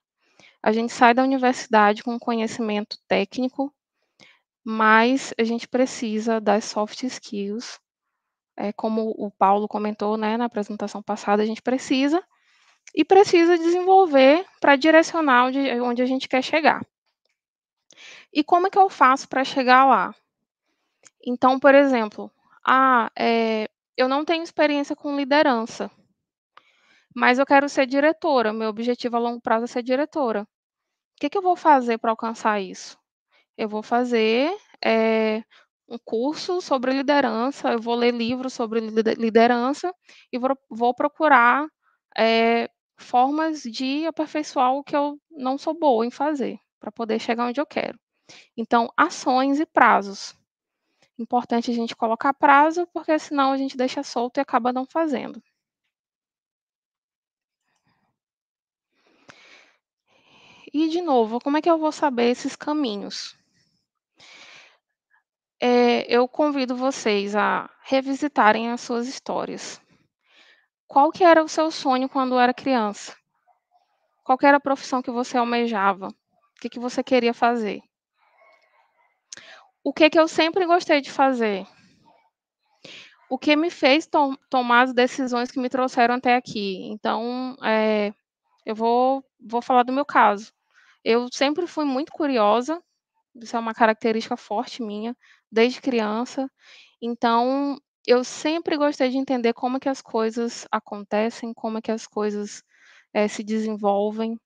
a gente sai da universidade com conhecimento técnico, mas a gente precisa das soft skills. É, como o Paulo comentou né, na apresentação passada, a gente precisa e precisa desenvolver para direcionar onde, onde a gente quer chegar. E como é que eu faço para chegar lá? Então, por exemplo, ah, é, eu não tenho experiência com liderança mas eu quero ser diretora. Meu objetivo a longo prazo é ser diretora. O que, que eu vou fazer para alcançar isso? Eu vou fazer é, um curso sobre liderança, eu vou ler livros sobre liderança e vou, vou procurar é, formas de aperfeiçoar o que eu não sou boa em fazer, para poder chegar onde eu quero. Então, ações e prazos. Importante a gente colocar prazo, porque senão a gente deixa solto e acaba não fazendo. E, de novo, como é que eu vou saber esses caminhos? É, eu convido vocês a revisitarem as suas histórias. Qual que era o seu sonho quando era criança? Qual era a profissão que você almejava? O que, que você queria fazer? O que, que eu sempre gostei de fazer? O que me fez to tomar as decisões que me trouxeram até aqui? Então, é, eu vou, vou falar do meu caso. Eu sempre fui muito curiosa, isso é uma característica forte minha, desde criança. Então, eu sempre gostei de entender como é que as coisas acontecem, como é que as coisas é, se desenvolvem,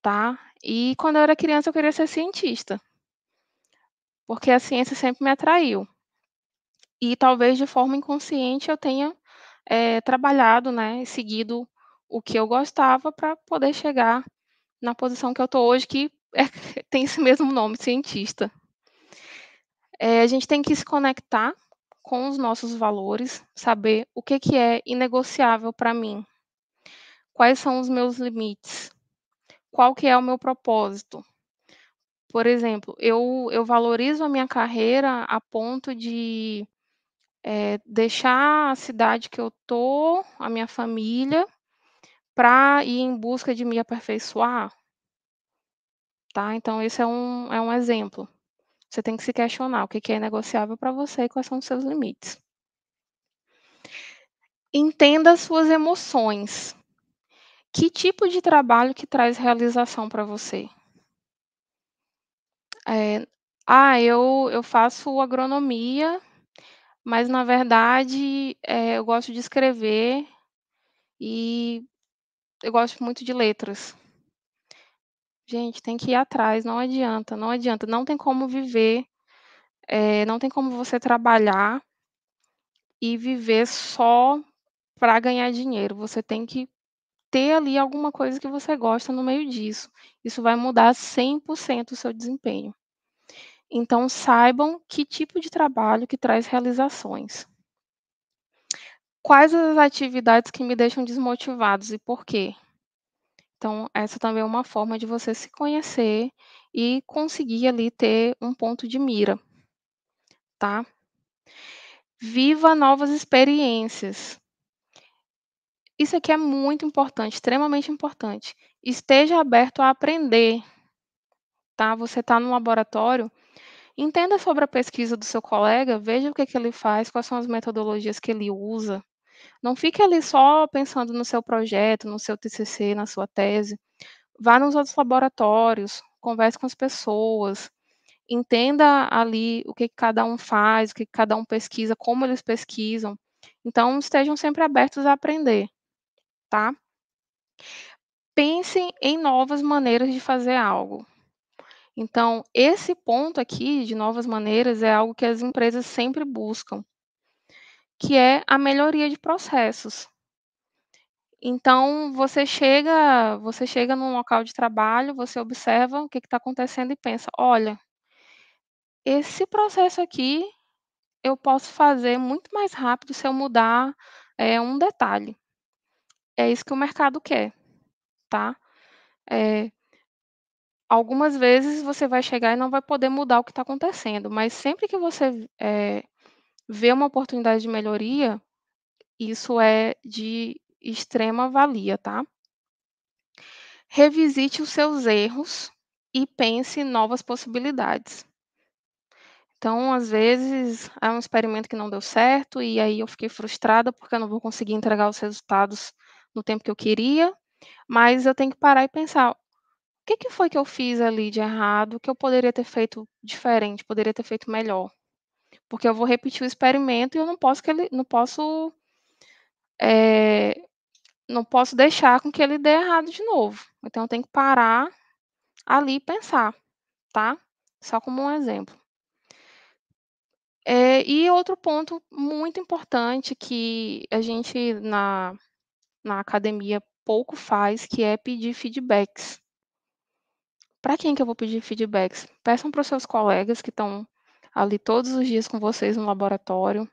tá? E quando eu era criança, eu queria ser cientista, porque a ciência sempre me atraiu. E talvez de forma inconsciente eu tenha é, trabalhado, né, seguido o que eu gostava para poder chegar na posição que eu estou hoje, que é, tem esse mesmo nome, cientista. É, a gente tem que se conectar com os nossos valores, saber o que, que é inegociável para mim, quais são os meus limites, qual que é o meu propósito. Por exemplo, eu, eu valorizo a minha carreira a ponto de é, deixar a cidade que eu tô, a minha família, para ir em busca de me aperfeiçoar. Tá? Então, esse é um, é um exemplo. Você tem que se questionar o que, é negociável para você e quais são os seus limites. Entenda suas emoções. Que tipo de trabalho que traz realização para você? É, ah, eu, eu faço agronomia, mas na verdade é, eu gosto de escrever e eu gosto muito de letras. Gente, tem que ir atrás, não adianta, não adianta. Não tem como viver, é, não tem como você trabalhar e viver só para ganhar dinheiro. Você tem que ter ali alguma coisa que você gosta no meio disso. Isso vai mudar 100% o seu desempenho. Então, saibam que tipo de trabalho que traz realizações quais as atividades que me deixam desmotivados e por quê? Então, essa também é uma forma de você se conhecer e conseguir ali ter um ponto de mira, tá? Viva novas experiências. Isso aqui é muito importante, extremamente importante. Esteja aberto a aprender, tá? Você está no laboratório, entenda sobre a pesquisa do seu colega, veja o que, que ele faz, quais são as metodologias que ele usa, não fique ali só pensando no seu projeto, no seu TCC, na sua tese. Vá nos outros laboratórios, converse com as pessoas, entenda ali o que cada um faz, o que cada um pesquisa, como eles pesquisam. Então, estejam sempre abertos a aprender, tá? Pensem em novas maneiras de fazer algo. Então, esse ponto aqui de novas maneiras é algo que as empresas sempre buscam que é a melhoria de processos. Então, você chega, você chega num local de trabalho, você observa o que está acontecendo e pensa, olha, esse processo aqui eu posso fazer muito mais rápido se eu mudar é, um detalhe. É isso que o mercado quer, tá? É, algumas vezes você vai chegar e não vai poder mudar o que está acontecendo, mas sempre que você é, vê uma oportunidade de melhoria, isso é de extrema valia, tá? Revisite os seus erros e pense em novas possibilidades. Então, às vezes, é um experimento que não deu certo e aí eu fiquei frustrada porque eu não vou conseguir entregar os resultados no tempo que eu queria, mas eu tenho que parar e pensar: o que, que foi que eu fiz ali de errado que eu poderia ter feito diferente, poderia ter feito melhor? porque eu vou repetir o experimento e eu não posso que ele, não posso, é, não posso deixar com que ele dê errado de novo. Então eu tenho que parar ali e pensar, tá? Só como um exemplo. É, e outro ponto muito importante que a gente na, na academia pouco faz, que é pedir feedbacks. Para quem que eu vou pedir feedbacks? Peçam para os seus colegas que estão ali todos os dias com vocês no laboratório.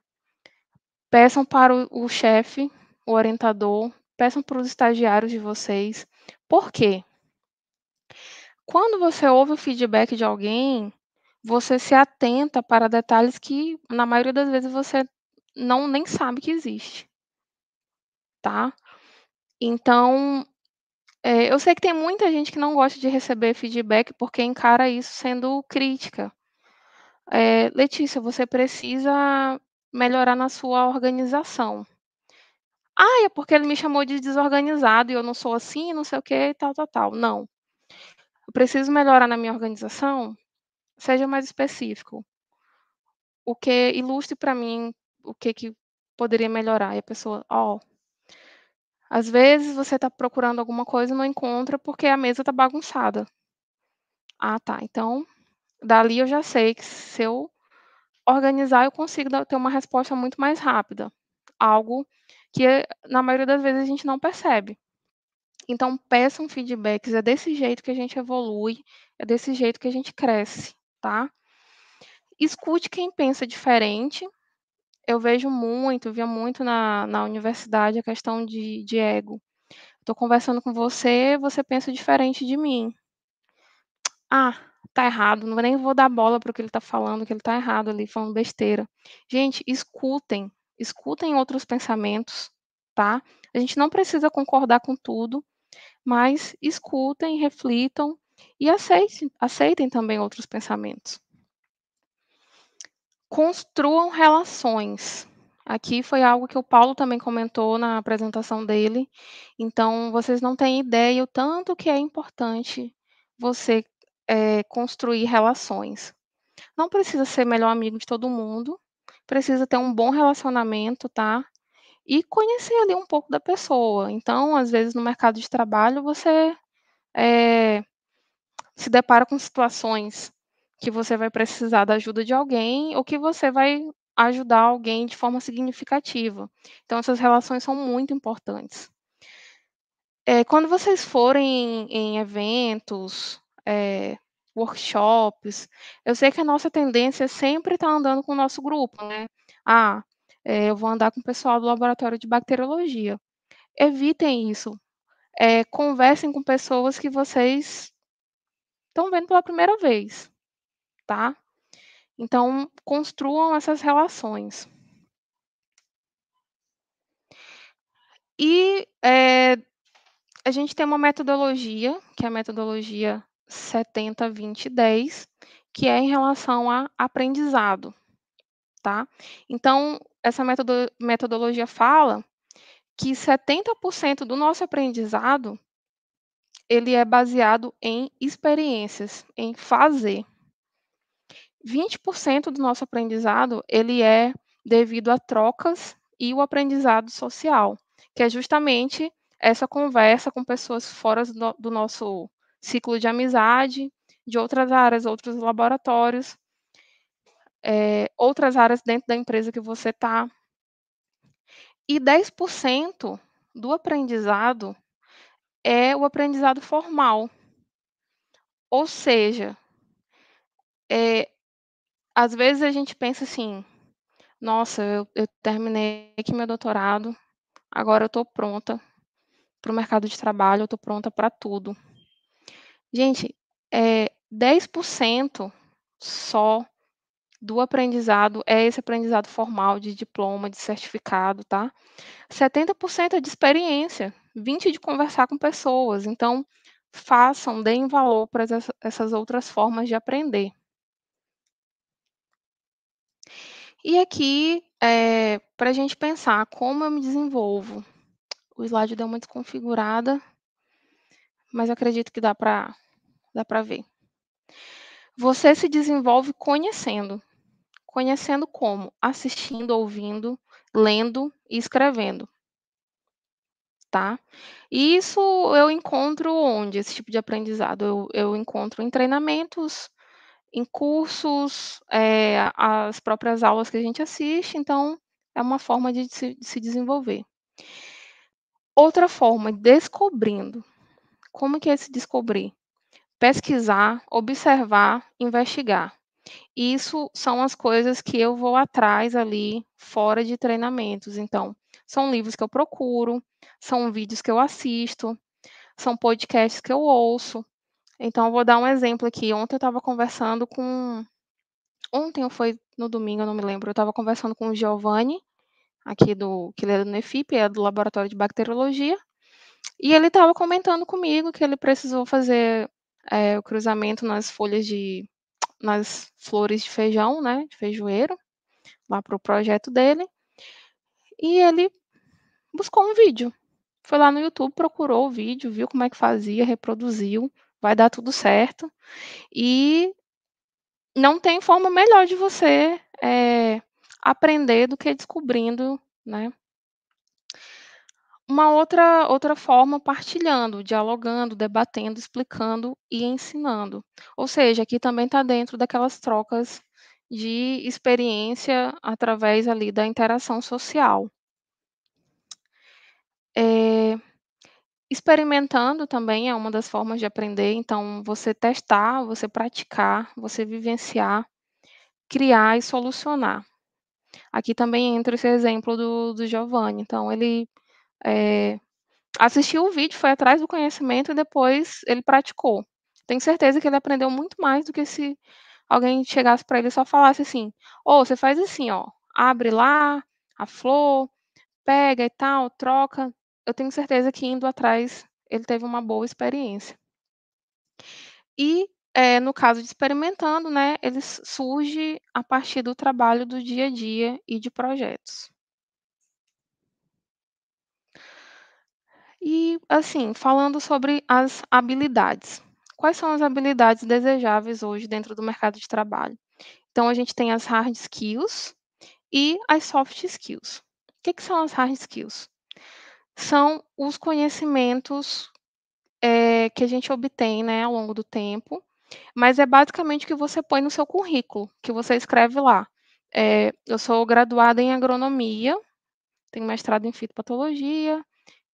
Peçam para o, o chefe, o orientador, peçam para os estagiários de vocês. Por quê? Quando você ouve o feedback de alguém, você se atenta para detalhes que, na maioria das vezes, você não nem sabe que existe. Tá? Então, é, eu sei que tem muita gente que não gosta de receber feedback porque encara isso sendo crítica. É, Letícia, você precisa melhorar na sua organização. Ah, é porque ele me chamou de desorganizado e eu não sou assim, não sei o que, tal, tal, tal. Não. Eu preciso melhorar na minha organização? Seja mais específico. O que ilustre para mim o que, que poderia melhorar. E a pessoa, ó, oh, às vezes você está procurando alguma coisa e não encontra porque a mesa está bagunçada. Ah, tá. Então, dali eu já sei que se eu organizar, eu consigo ter uma resposta muito mais rápida. Algo que, na maioria das vezes, a gente não percebe. Então, peçam feedbacks. É desse jeito que a gente evolui, é desse jeito que a gente cresce, tá? Escute quem pensa diferente. Eu vejo muito, via muito na, na universidade a questão de, de ego. Estou conversando com você, você pensa diferente de mim. Ah, tá errado, não nem vou dar bola para o que ele tá falando, que ele tá errado ali, falando besteira. Gente, escutem, escutem outros pensamentos, tá? A gente não precisa concordar com tudo, mas escutem, reflitam e aceitem, aceitem também outros pensamentos. Construam relações. Aqui foi algo que o Paulo também comentou na apresentação dele. Então, vocês não têm ideia o tanto que é importante você é, construir relações. Não precisa ser melhor amigo de todo mundo, precisa ter um bom relacionamento, tá? E conhecer ali um pouco da pessoa. Então, às vezes, no mercado de trabalho, você é, se depara com situações que você vai precisar da ajuda de alguém ou que você vai ajudar alguém de forma significativa. Então, essas relações são muito importantes. É, quando vocês forem em eventos, é, workshops. Eu sei que a nossa tendência é sempre estar tá andando com o nosso grupo, né? Ah, é, eu vou andar com o pessoal do laboratório de bacteriologia. Evitem isso. É, conversem com pessoas que vocês estão vendo pela primeira vez, tá? Então, construam essas relações. E é, a gente tem uma metodologia, que é a metodologia 70, 20, 10, que é em relação a aprendizado, tá? Então, essa metodo metodologia fala que 70% do nosso aprendizado ele é baseado em experiências, em fazer. 20% do nosso aprendizado ele é devido a trocas e o aprendizado social, que é justamente essa conversa com pessoas fora do, do nosso ciclo de amizade, de outras áreas, outros laboratórios, é, outras áreas dentro da empresa que você está. E 10% do aprendizado é o aprendizado formal. Ou seja, é, às vezes a gente pensa assim, nossa, eu, eu terminei aqui meu doutorado, agora eu estou pronta para o mercado de trabalho, eu estou pronta para tudo. Gente, é, 10% só do aprendizado é esse aprendizado formal de diploma, de certificado, tá? 70% é de experiência, 20% de conversar com pessoas. Então, façam, deem valor para essas outras formas de aprender. E aqui, é, para a gente pensar como eu me desenvolvo, o slide deu uma desconfigurada, mas acredito que dá para dá para ver. Você se desenvolve conhecendo. Conhecendo como? Assistindo, ouvindo, lendo e escrevendo. Tá? E isso eu encontro onde? Esse tipo de aprendizado? Eu, eu encontro em treinamentos, em cursos, é, as próprias aulas que a gente assiste. Então, é uma forma de se, de se desenvolver. Outra forma, descobrindo. Como que é se descobrir? pesquisar, observar, investigar. isso são as coisas que eu vou atrás ali fora de treinamentos. Então, são livros que eu procuro, são vídeos que eu assisto, são podcasts que eu ouço. Então, eu vou dar um exemplo aqui. Ontem eu estava conversando com. Ontem ou foi no domingo, eu não me lembro. Eu estava conversando com o Giovanni, aqui do que ele é do Nefip, é do Laboratório de Bacteriologia. E ele estava comentando comigo que ele precisou fazer é, o cruzamento nas folhas de. nas flores de feijão, né? De feijoeiro, lá para o projeto dele. E ele buscou um vídeo. Foi lá no YouTube, procurou o vídeo, viu como é que fazia, reproduziu, vai dar tudo certo. E não tem forma melhor de você é, aprender do que descobrindo, né? uma outra, outra forma partilhando, dialogando, debatendo, explicando e ensinando. Ou seja, aqui também está dentro daquelas trocas de experiência através ali da interação social. É, experimentando também é uma das formas de aprender, então você testar, você praticar, você vivenciar, criar e solucionar. Aqui também entra esse exemplo do, do Giovanni, então ele é, assistiu o vídeo, foi atrás do conhecimento e depois ele praticou. Tenho certeza que ele aprendeu muito mais do que se alguém chegasse para ele e só falasse assim: ou oh, você faz assim, ó, abre lá a flor, pega e tal, troca. Eu tenho certeza que indo atrás ele teve uma boa experiência. E é, no caso de experimentando, né, ele surge a partir do trabalho do dia a dia e de projetos. E, assim, falando sobre as habilidades. Quais são as habilidades desejáveis hoje dentro do mercado de trabalho? Então, a gente tem as hard skills e as soft skills. O que, que são as hard skills? São os conhecimentos é, que a gente obtém né, ao longo do tempo, mas é basicamente o que você põe no seu currículo, que você escreve lá. É, eu sou graduada em agronomia, tenho mestrado em fitopatologia,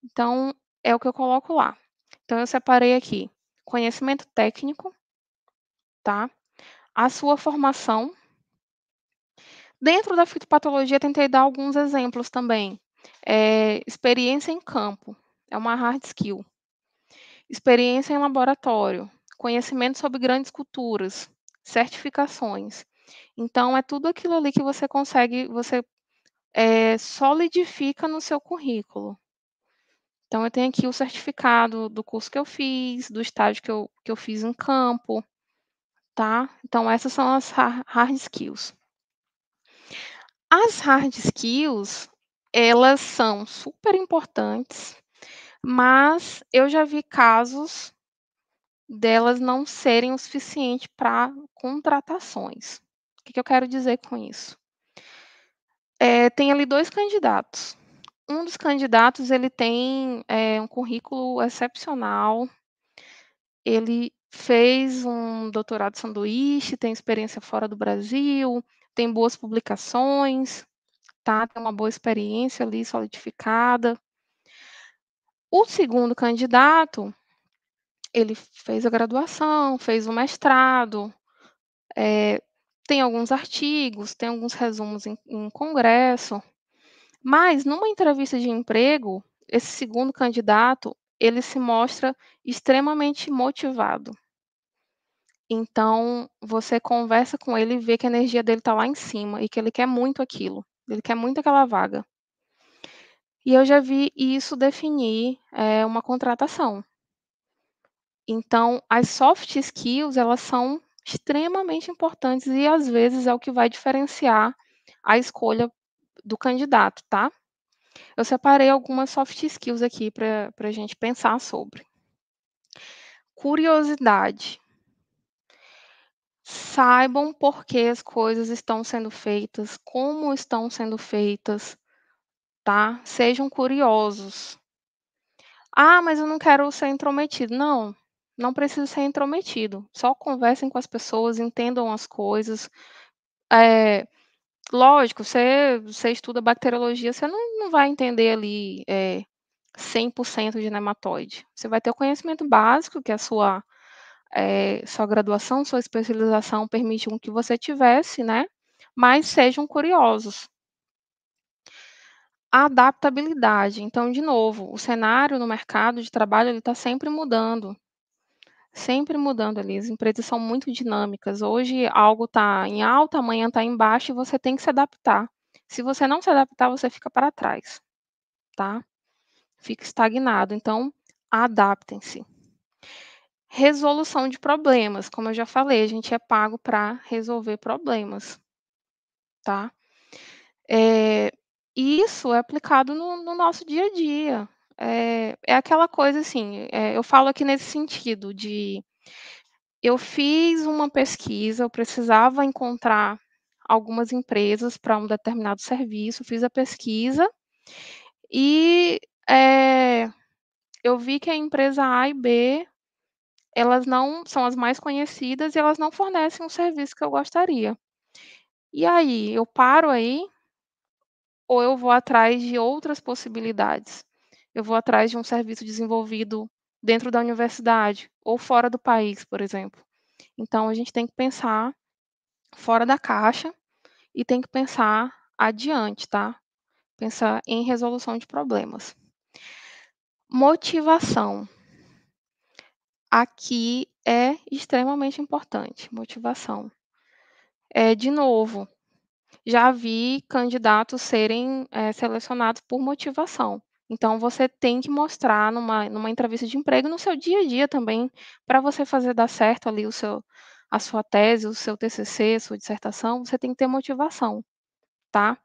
então é o que eu coloco lá. Então, eu separei aqui conhecimento técnico, tá? A sua formação. Dentro da fitopatologia, tentei dar alguns exemplos também. É, experiência em campo, é uma hard skill. Experiência em laboratório, conhecimento sobre grandes culturas, certificações. Então, é tudo aquilo ali que você consegue, você é, solidifica no seu currículo. Então, eu tenho aqui o certificado do curso que eu fiz, do estágio que eu, que eu fiz em campo, tá? Então, essas são as hard skills. As hard skills, elas são super importantes, mas eu já vi casos delas não serem o suficiente para contratações. O que, que, eu quero dizer com isso? É, tem ali dois candidatos um dos candidatos ele tem é, um currículo excepcional. Ele fez um doutorado sanduíche, tem experiência fora do Brasil, tem boas publicações, tá? Tem uma boa experiência ali solidificada. O segundo candidato, ele fez a graduação, fez o mestrado, é, tem alguns artigos, tem alguns resumos em, em congresso, mas numa entrevista de emprego, esse segundo candidato, ele se mostra extremamente motivado. Então, você conversa com ele e vê que a energia dele está lá em cima e que ele quer muito aquilo, ele quer muito aquela vaga. E eu já vi isso definir é, uma contratação. Então, as soft skills, elas são extremamente importantes e às vezes é o que vai diferenciar a escolha do candidato, tá? Eu separei algumas soft skills aqui para a gente pensar sobre. Curiosidade. Saibam por que as coisas estão sendo feitas, como estão sendo feitas, tá? Sejam curiosos. Ah, mas eu não quero ser intrometido. Não, não precisa ser intrometido. Só conversem com as pessoas, entendam as coisas. É, lógico, você, você estuda bacteriologia, você não, não vai entender ali é, 100% de nematóide. Você vai ter o conhecimento básico, que a sua, é, sua graduação, sua especialização permitiu que você tivesse, né? Mas sejam curiosos. A adaptabilidade. Então, de novo, o cenário no mercado de trabalho está sempre mudando sempre mudando ali. As empresas são muito dinâmicas. Hoje algo está em alta, amanhã está em baixo e você tem que se adaptar. Se você não se adaptar, você fica para trás, tá? Fica estagnado. Então, adaptem-se. Resolução de problemas, como eu já falei, a gente é pago para resolver problemas, tá? É, isso é aplicado no, no nosso dia a dia, é, é aquela coisa assim, é, eu falo aqui nesse sentido de eu fiz uma pesquisa, eu precisava encontrar algumas empresas para um determinado serviço, fiz a pesquisa e é, eu vi que a empresa A e B elas não são as mais conhecidas e elas não fornecem o serviço que eu gostaria. E aí, eu paro aí ou eu vou atrás de outras possibilidades? eu vou atrás de um serviço desenvolvido dentro da universidade ou fora do país, por exemplo. Então, a gente tem que pensar fora da caixa e tem que pensar adiante, tá? Pensar em resolução de problemas. Motivação. Aqui é extremamente importante, motivação. É, de novo, já vi candidatos serem é, selecionados por motivação. Então você tem que mostrar numa, numa entrevista de emprego no seu dia a dia também, para você fazer dar certo ali o seu a sua tese, o seu TCC, a sua dissertação, você tem que ter motivação, tá?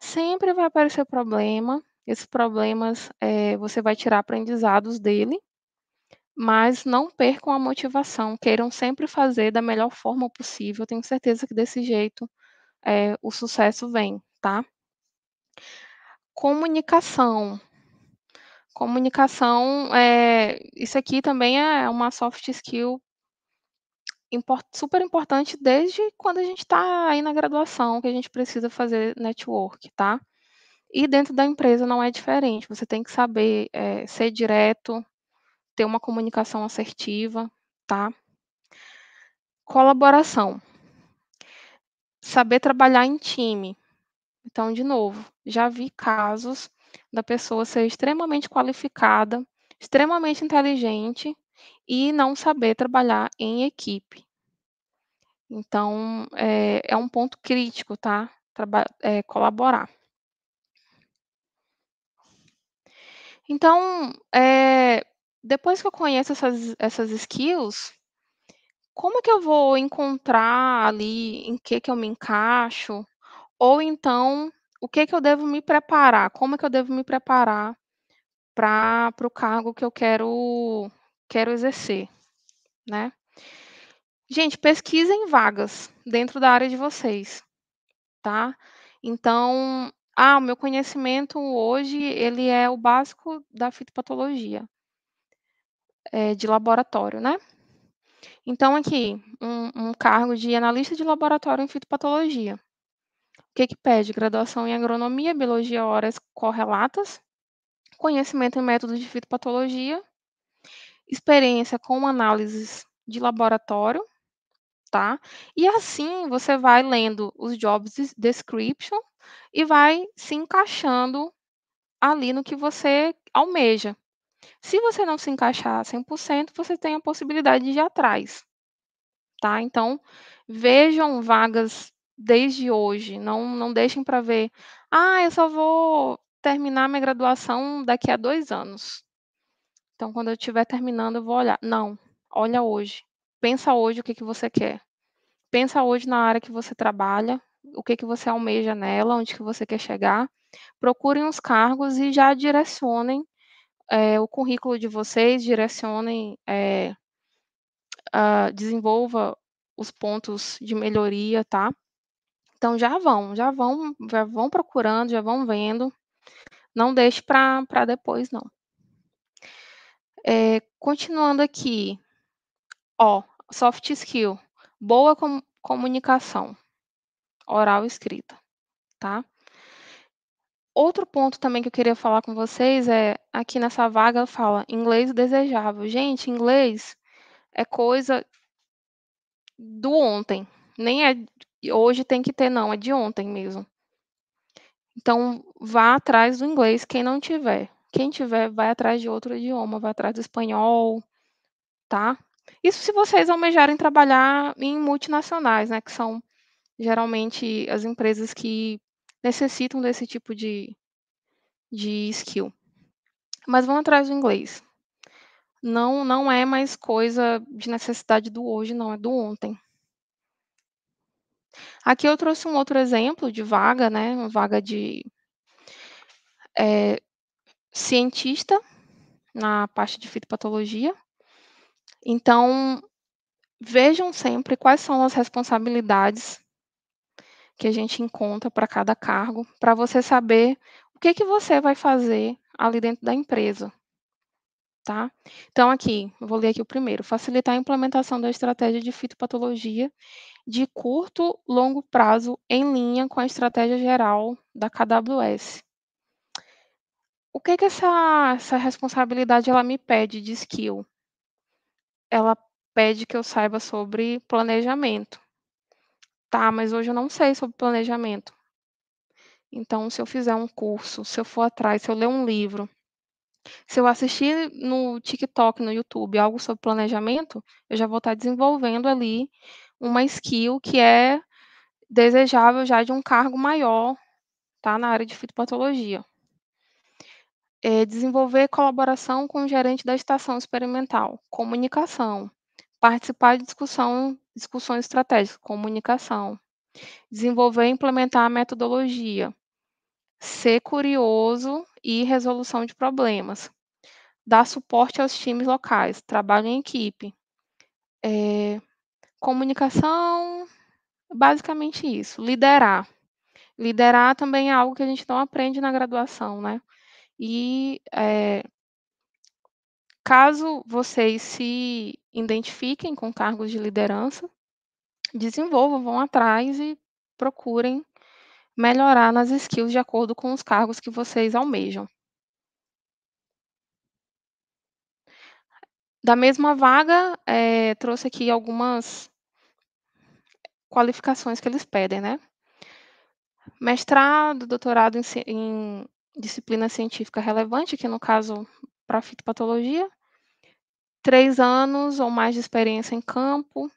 Sempre vai aparecer problema, esses problemas é, você vai tirar aprendizados dele, mas não percam a motivação, queiram sempre fazer da melhor forma possível. tenho certeza que desse jeito é, o sucesso vem, tá? Comunicação comunicação, é, isso aqui também é uma soft skill import, super importante desde quando a gente está aí na graduação, que a gente precisa fazer network, tá? E dentro da empresa não é diferente, você tem que saber é, ser direto, ter uma comunicação assertiva, tá? Colaboração. Saber trabalhar em time. Então, de novo, já vi casos da pessoa ser extremamente qualificada, extremamente inteligente e não saber trabalhar em equipe. Então, é, é um ponto crítico, tá? Traba é, colaborar. Então, é, depois que eu conheço essas, essas skills, como que eu vou encontrar ali em que que eu me encaixo? Ou então, o que, que eu devo me preparar, como é que eu devo me preparar para o cargo que eu quero, quero exercer, né? Gente, pesquisem vagas dentro da área de vocês, tá? Então, ah, o meu conhecimento hoje, ele é o básico da fitopatologia é, de laboratório, né? Então, aqui, um, um cargo de analista de laboratório em fitopatologia que, que pede? Graduação em agronomia, biologia horas correlatas, conhecimento em métodos de fitopatologia, experiência com análises de laboratório, tá? E assim você vai lendo os jobs description e vai se encaixando ali no que você almeja. Se você não se encaixar 100%, você tem a possibilidade de ir atrás, tá? Então, vejam vagas desde hoje. Não, não deixem para ver, ah, eu só vou terminar minha graduação daqui a dois anos. Então, quando eu estiver terminando, eu vou olhar. Não, olha hoje. Pensa hoje o que, que você quer. Pensa hoje na área que você trabalha, o que, que você almeja nela, onde que você quer chegar. Procurem os cargos e já direcionem é, o currículo de vocês, direcionem, é, desenvolva os pontos de melhoria, tá? Então já vão, já vão, já vão procurando, já vão vendo. Não deixe para depois, não. É, continuando aqui, ó, soft skill, boa com, comunicação, oral e escrita, tá? Outro ponto também que eu queria falar com vocês é, aqui nessa vaga fala inglês desejável. Gente, inglês é coisa do ontem, nem é hoje tem que ter, não, é de ontem mesmo. Então, vá atrás do inglês, quem não tiver. Quem tiver, vai atrás de outro idioma, vai atrás do espanhol, tá? Isso se vocês almejarem trabalhar em multinacionais, né? Que são geralmente as empresas que necessitam desse tipo de, de skill. Mas vão atrás do inglês. Não, não é mais coisa de necessidade do hoje, não, é do ontem. Aqui eu trouxe um outro exemplo de vaga, né? Uma vaga de é, cientista na parte de fitopatologia. Então, vejam sempre quais são as responsabilidades que a gente encontra para cada cargo, para você saber o que, que você vai fazer ali dentro da empresa. Tá? Então, aqui, vou ler aqui o primeiro. Facilitar a implementação da estratégia de fitopatologia de curto, longo prazo em linha com a estratégia geral da KWS. O que, que essa, essa responsabilidade ela me pede de skill? Ela pede que eu saiba sobre planejamento. Tá, mas hoje eu não sei sobre planejamento. Então, se eu fizer um curso, se eu for atrás, se eu ler um livro, se eu assistir no TikTok, no YouTube, algo sobre planejamento, eu já vou estar desenvolvendo ali uma skill que é desejável já de um cargo maior, tá? Na área de fitopatologia. É desenvolver colaboração com o gerente da estação experimental, comunicação. Participar de discussão, discussões estratégicas, comunicação. Desenvolver e implementar a metodologia. Ser curioso e resolução de problemas. Dar suporte aos times locais, trabalho em equipe. É, comunicação, basicamente isso. Liderar. Liderar também é algo que a gente não aprende na graduação, né? E é, caso vocês se identifiquem com cargos de liderança, desenvolvam, vão atrás e procurem melhorar nas skills de acordo com os cargos que vocês almejam. Da mesma vaga, é, trouxe aqui algumas qualificações que eles pedem, né? Mestrado, doutorado em, em disciplina científica relevante, que no caso para fitopatologia, três anos ou mais de experiência em campo,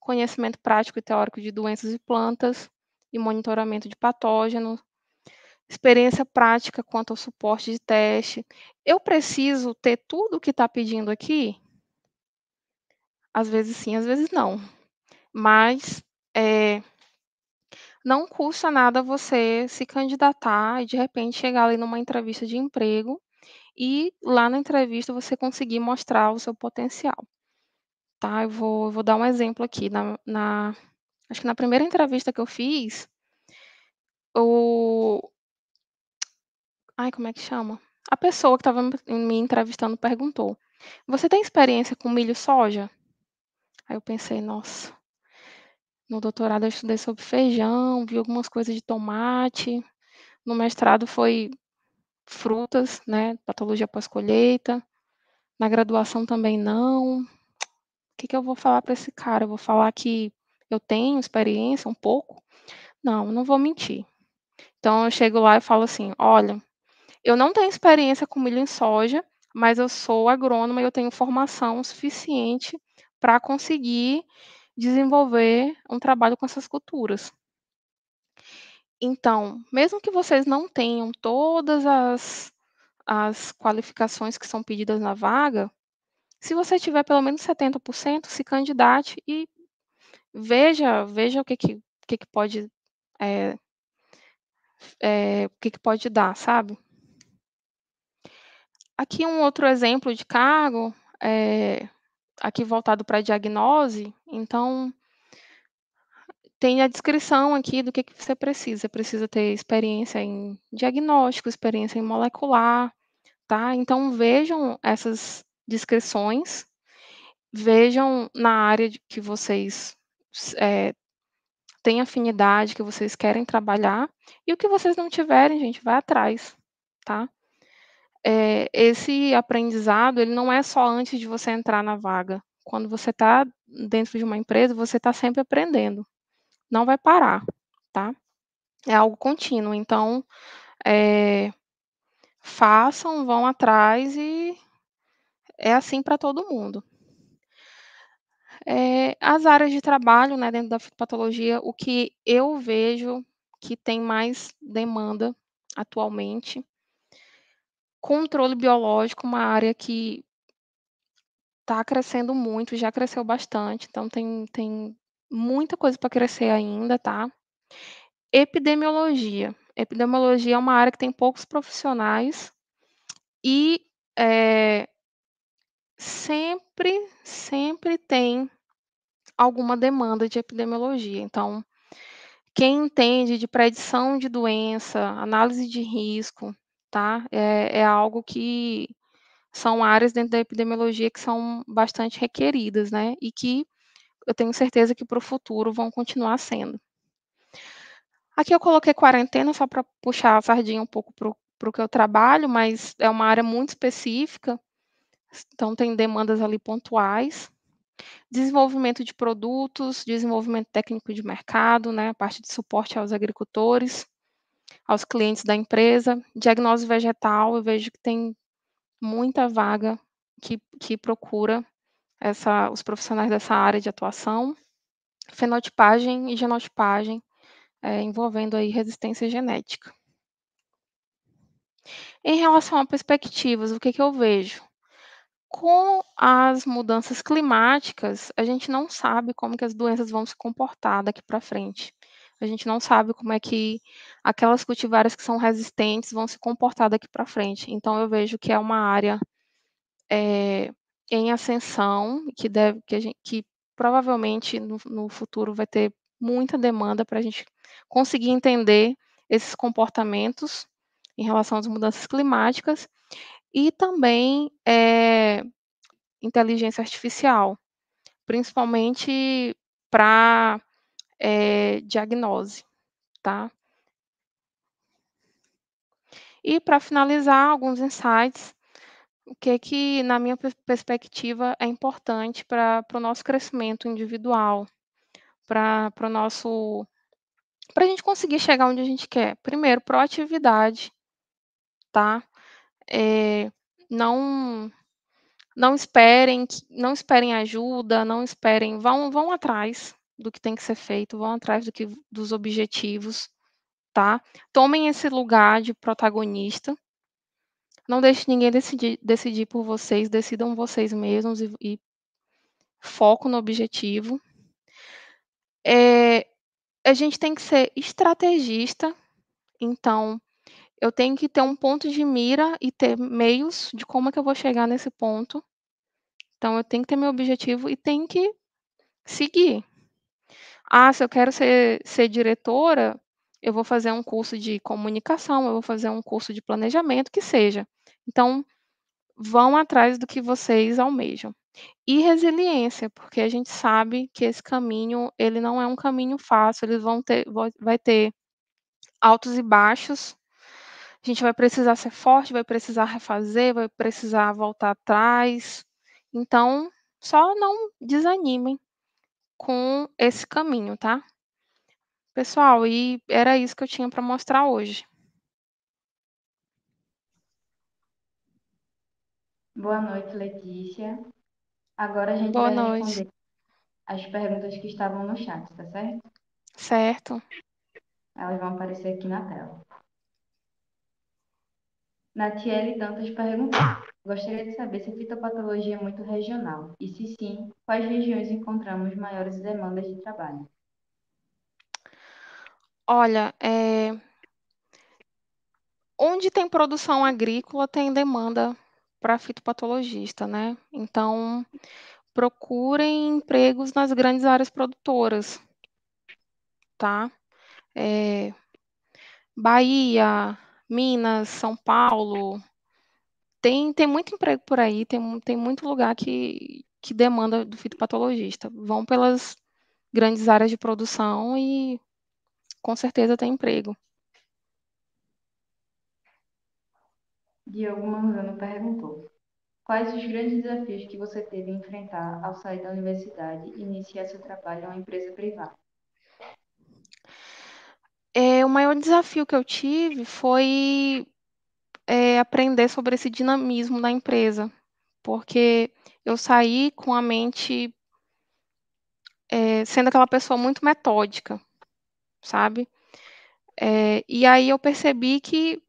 conhecimento prático e teórico de doenças e plantas e monitoramento de patógenos, experiência prática quanto ao suporte de teste. Eu preciso ter tudo o que está pedindo aqui? Às vezes sim, às vezes não. Mas é, não custa nada você se candidatar e de repente chegar ali numa entrevista de emprego e lá na entrevista você conseguir mostrar o seu potencial, tá? Eu vou, eu vou dar um exemplo aqui. Na, na, acho que na primeira entrevista que eu fiz, o. Ai, como é que chama? A pessoa que estava me entrevistando perguntou: Você tem experiência com milho e soja? Aí eu pensei, nossa, no doutorado eu estudei sobre feijão, vi algumas coisas de tomate. No mestrado foi frutas, né? Patologia pós-colheita. Na graduação também não. O que, que eu vou falar para esse cara? Eu vou falar que eu tenho experiência um pouco? Não, não vou mentir. Então eu chego lá e falo assim: olha, eu não tenho experiência com milho em soja, mas eu sou agrônoma e eu tenho formação suficiente para conseguir desenvolver um trabalho com essas culturas. Então, mesmo que vocês não tenham todas as, as qualificações que são pedidas na vaga, se você tiver pelo menos 70%, se candidate e veja, veja o que, que, que, que pode é, é, o que, que pode dar, sabe? Aqui um outro exemplo de cargo é, aqui voltado para diagnose, então tem a descrição aqui do que, que você precisa. Você precisa ter experiência em diagnóstico, experiência em molecular, tá? Então vejam essas descrições, vejam na área que vocês é, têm afinidade, que vocês querem trabalhar, e o que vocês não tiverem, gente, vai atrás, tá? é, esse aprendizado ele não é só antes de você entrar na vaga. Quando você está dentro de uma empresa, você está sempre aprendendo. Não vai parar, tá? É algo contínuo. Então, é, façam, vão atrás e é assim para todo mundo. É, as áreas de trabalho, né, dentro da fitopatologia, o que eu vejo que tem mais demanda atualmente Controle biológico, uma área que está crescendo muito, já cresceu bastante, então tem, tem muita coisa para crescer ainda, tá? Epidemiologia. Epidemiologia é uma área que tem poucos profissionais e é, sempre, sempre tem alguma demanda de epidemiologia. Então, quem entende de predição de doença, análise de risco, tá? É, é algo que são áreas dentro da epidemiologia que são bastante requeridas, né? E que eu tenho certeza que para o futuro vão continuar sendo. Aqui eu coloquei quarentena só para puxar a sardinha um pouco para o que eu trabalho, mas é uma área muito específica, então tem demandas ali pontuais. Desenvolvimento de produtos, desenvolvimento técnico de mercado, né, a parte de suporte aos agricultores, aos clientes da empresa. Diagnóstico vegetal, eu vejo que tem muita vaga que, que procura essa, os profissionais dessa área de atuação. Fenotipagem e genotipagem, é, envolvendo aí resistência genética. Em relação a perspectivas, o que, que eu vejo? com as mudanças climáticas, a gente não sabe como que as doenças vão se comportar daqui para frente. A gente não sabe como é que aquelas cultivares que são resistentes vão se comportar daqui para frente. Então, eu vejo que é uma área é, em ascensão, que, deve, que, gente, que provavelmente no, no, futuro vai ter muita demanda para a gente conseguir entender esses comportamentos em relação às mudanças climáticas e também é, inteligência artificial, principalmente para é, diagnose, tá? E para finalizar, alguns insights, o que é que, na minha perspectiva, é importante para o nosso crescimento individual, para o nosso. para a gente conseguir chegar onde a gente quer. Primeiro, proatividade, tá? É, não não esperem não esperem ajuda, não esperem, vão vão atrás, do que tem que ser feito, vão atrás do que, dos objetivos, tá? Tomem esse lugar de protagonista. Não deixe ninguém decidir, decidir por vocês, decidam vocês mesmos e, e foco no objetivo. É, a gente tem que ser estrategista, então eu tenho que ter um ponto de mira e ter meios de como é que eu vou chegar nesse ponto. Então eu tenho que ter meu objetivo e tenho que seguir. Ah, se eu quero ser, ser diretora, eu vou fazer um curso de comunicação, eu vou fazer um curso de planejamento, que seja. Então, vão atrás do que vocês almejam. E resiliência, porque a gente sabe que esse caminho, ele não é um caminho fácil, eles vão ter, vai ter altos e baixos. A gente vai precisar ser forte, vai precisar refazer, vai precisar voltar atrás. Então, só não desanimem, com esse caminho, tá? Pessoal, e era isso que eu tinha para mostrar hoje. Boa noite, Letícia. Agora a gente Boa vai noite. responder as perguntas que estavam no chat, tá certo? Certo. Elas vão aparecer aqui na tela. Natiele Dantas perguntou: Gostaria de saber se a fitopatologia é muito regional e, se sim, quais regiões encontramos maiores demandas de trabalho? Olha, é... onde tem produção agrícola tem demanda para fitopatologista, né? Então, procurem empregos nas grandes áreas produtoras, tá? É... Bahia, Minas, São Paulo. Tem, tem muito emprego por aí, tem, tem muito lugar que, que demanda do fitopatologista. Vão pelas grandes áreas de produção e com certeza tem emprego. Diogo Manzano perguntou: Quais os grandes desafios que você teve a enfrentar ao sair da universidade e iniciar seu trabalho em uma empresa privada? É, o maior desafio que eu tive foi é, aprender sobre esse dinamismo da empresa, porque eu saí com a mente é, sendo aquela pessoa muito metódica, sabe? É, e aí eu percebi que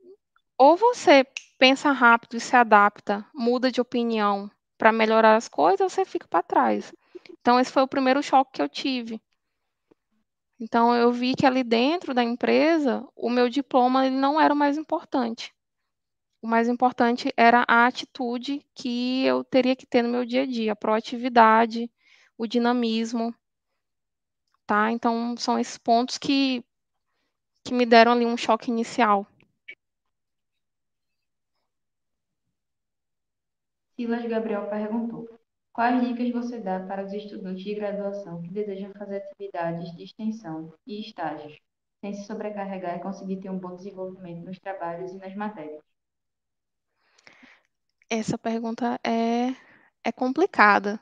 ou você pensa rápido e se adapta, muda de opinião para melhorar as coisas, ou você fica para trás. Então, esse foi o primeiro choque que eu tive. Então eu vi que ali dentro da empresa, o meu diploma ele não era o mais importante. O mais importante era a atitude que eu teria que ter no meu dia a dia, a proatividade, o dinamismo, tá? Então são esses pontos que que me deram ali um choque inicial. Silas Gabriel perguntou: Quais dicas você dá para os estudantes de graduação que desejam fazer atividades de extensão e estágios, sem se sobrecarregar e conseguir ter um bom desenvolvimento nos trabalhos e nas matérias? Essa pergunta é, é complicada.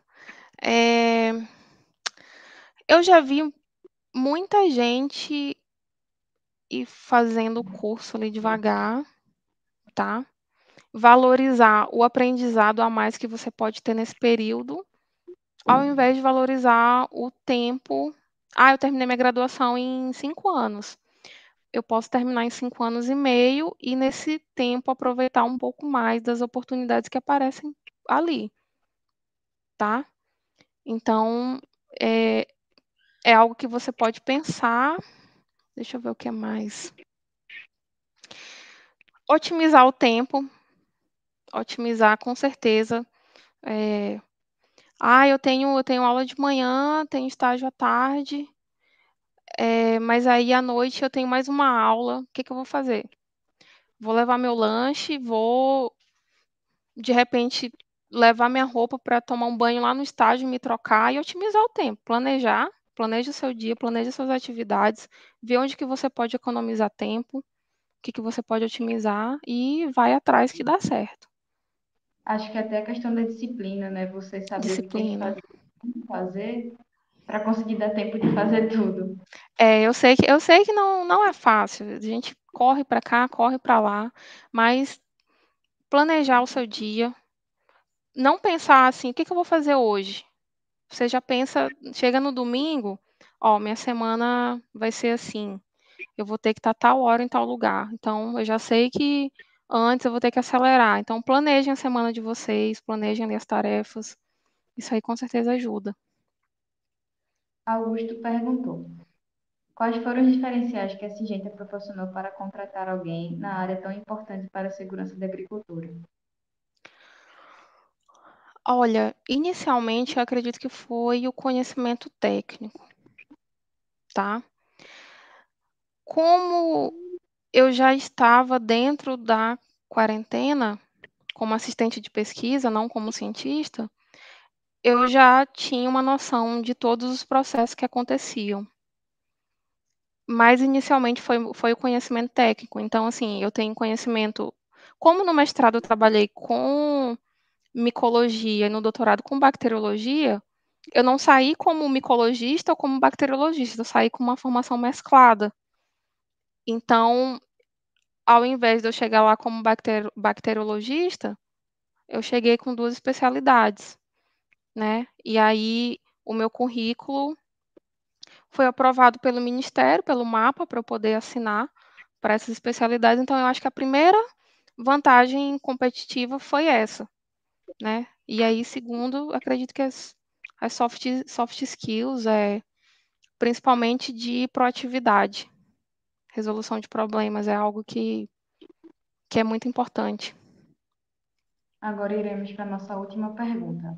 É, eu já vi muita gente ir fazendo o curso ali devagar, tá? valorizar o aprendizado a mais que você pode ter nesse período, ao invés de valorizar o tempo. Ah, eu terminei minha graduação em cinco anos. Eu posso terminar em cinco anos e meio e, nesse tempo, aproveitar um pouco mais das oportunidades que aparecem ali. Tá? Então, é, é algo que você pode pensar. Deixa eu ver o que é mais otimizar o tempo otimizar com certeza. É, ah, eu tenho, eu tenho aula de manhã, tenho estágio à tarde, é, mas aí à noite eu tenho mais uma aula. O que, que eu vou fazer? Vou levar meu lanche, vou de repente levar minha roupa para tomar um banho lá no estágio, me trocar e otimizar o tempo, planejar, planeja o seu dia, planeja suas atividades, vê onde que você pode economizar tempo, o que, que você pode otimizar e vai atrás que dá certo acho que até a questão da disciplina, né? Você saber disciplina. como fazer para conseguir dar tempo de fazer tudo. É, eu sei que eu sei que não, não é fácil. A gente corre para cá, corre para lá, mas planejar o seu dia, não pensar assim, o que, que eu vou fazer hoje? Você já pensa, chega no domingo, ó, minha semana vai ser assim. Eu vou ter que estar tal hora em tal lugar. Então, eu já sei que antes eu vou ter que acelerar. Então, planejem a semana de vocês, planejem ali as tarefas. Isso aí com certeza ajuda. Augusto perguntou: Quais foram os diferenciais que a Singenta proporcionou para contratar alguém na área tão importante para a segurança da agricultura? Olha, inicialmente eu acredito que foi o conhecimento técnico, tá? Como eu já estava dentro da quarentena, como assistente de pesquisa, não como cientista, eu já tinha uma noção de todos os processos que aconteciam. Mas inicialmente foi, foi o conhecimento técnico. Então, assim, eu tenho conhecimento. Como no mestrado eu trabalhei com micologia e no doutorado com bacteriologia, eu não saí como micologista ou como bacteriologista, eu saí com uma formação mesclada. Então, ao invés de eu chegar lá como bacteriologista, eu cheguei com duas especialidades, né? E aí o meu currículo foi aprovado pelo Ministério, pelo MAPA, para eu poder assinar para essas especialidades. Então, eu acho que a primeira vantagem competitiva foi essa, né? E aí, segundo, acredito que as, as soft, soft skills, é, principalmente de proatividade, resolução de problemas é algo que, que é muito importante. Agora iremos para a nossa última pergunta.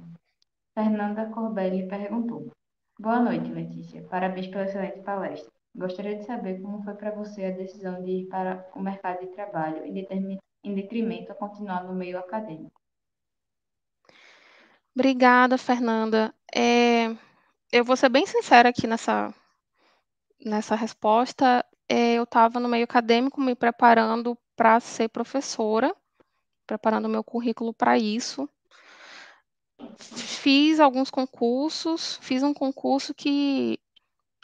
Fernanda Corbelli perguntou: Boa noite, Letícia. Parabéns pela excelente palestra. Gostaria de saber como foi para você a decisão de ir para o mercado de trabalho em detrimento a continuar no meio acadêmico. Obrigada, Fernanda. É, eu vou ser bem sincera aqui nessa, nessa resposta é, eu estava no meio acadêmico me preparando para ser professora, preparando meu currículo para isso. Fiz alguns concursos, fiz um concurso que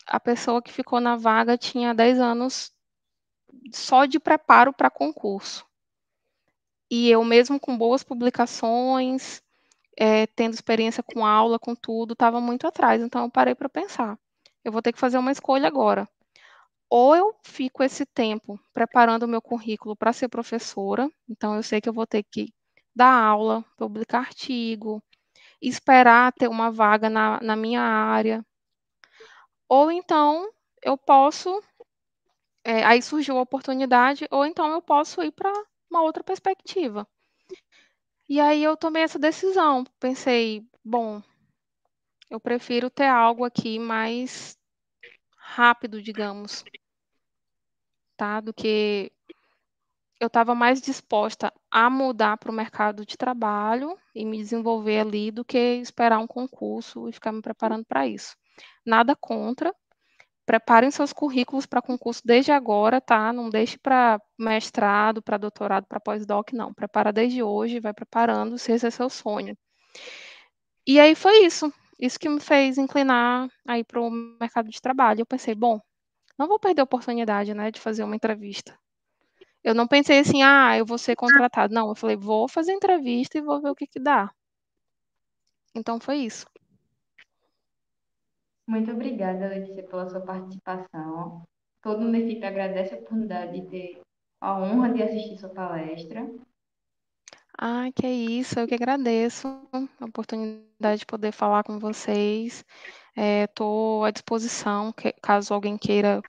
a pessoa que ficou na vaga tinha 10 anos só de preparo para concurso. E eu mesmo com boas publicações, é, tendo experiência com aula, com tudo, estava muito atrás. Então eu parei para pensar. Eu vou ter que fazer uma escolha agora ou eu fico esse tempo preparando o meu currículo para ser professora, então eu sei que eu vou ter que dar aula, publicar artigo, esperar ter uma vaga na, na minha área. Ou então eu posso, é, aí surgiu a oportunidade, ou então eu posso ir para uma outra perspectiva. E aí eu tomei essa decisão, pensei, bom, eu prefiro ter algo aqui mais rápido, digamos, tá? Do que eu estava mais disposta a mudar para o mercado de trabalho e me desenvolver ali do que esperar um concurso e ficar me preparando para isso. Nada contra. Preparem seus currículos para concurso desde agora, tá? Não deixe para mestrado, para doutorado, para pós-doc, não. Prepara desde hoje, vai preparando, se esse é seu sonho. E aí foi isso isso que me fez inclinar aí para o mercado de trabalho. Eu pensei, bom, não vou perder a oportunidade, né, de fazer uma entrevista. Eu não pensei assim, ah, eu vou ser contratado. Não, eu falei, vou fazer entrevista e vou ver o que que dá. Então foi isso. Muito obrigada, Letícia, pela sua participação. Todo mundo aqui que agradece a oportunidade de ter a honra de assistir sua palestra. Ah, que é isso, eu que agradeço a oportunidade de poder falar com vocês. Estou eh, é, à disposição, caso alguém queira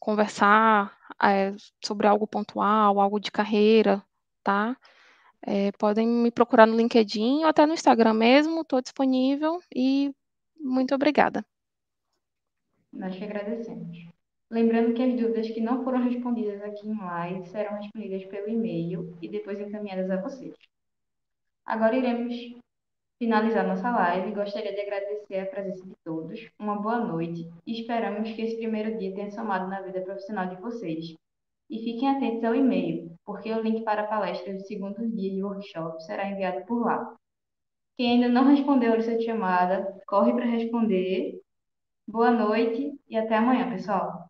conversar é, sobre algo pontual, algo de carreira, tá? É, podem me procurar no LinkedIn ou até no Instagram mesmo, estou disponível e muito obrigada. Nós que agradecemos. Lembrando que as dúvidas que não foram respondidas aqui em live serão respondidas pelo e-mail e depois encaminhadas a vocês. Agora iremos finalizar nossa live. Gostaria de agradecer a presença de todos, uma boa noite e esperamos que esse primeiro dia tenha somado na vida profissional de vocês. E fiquem atentos ao e-mail, porque o link para a palestra do segundo dia de workshop será enviado por lá. Quem ainda não respondeu a lista de chamada, corre para responder. Boa noite e até amanhã, pessoal!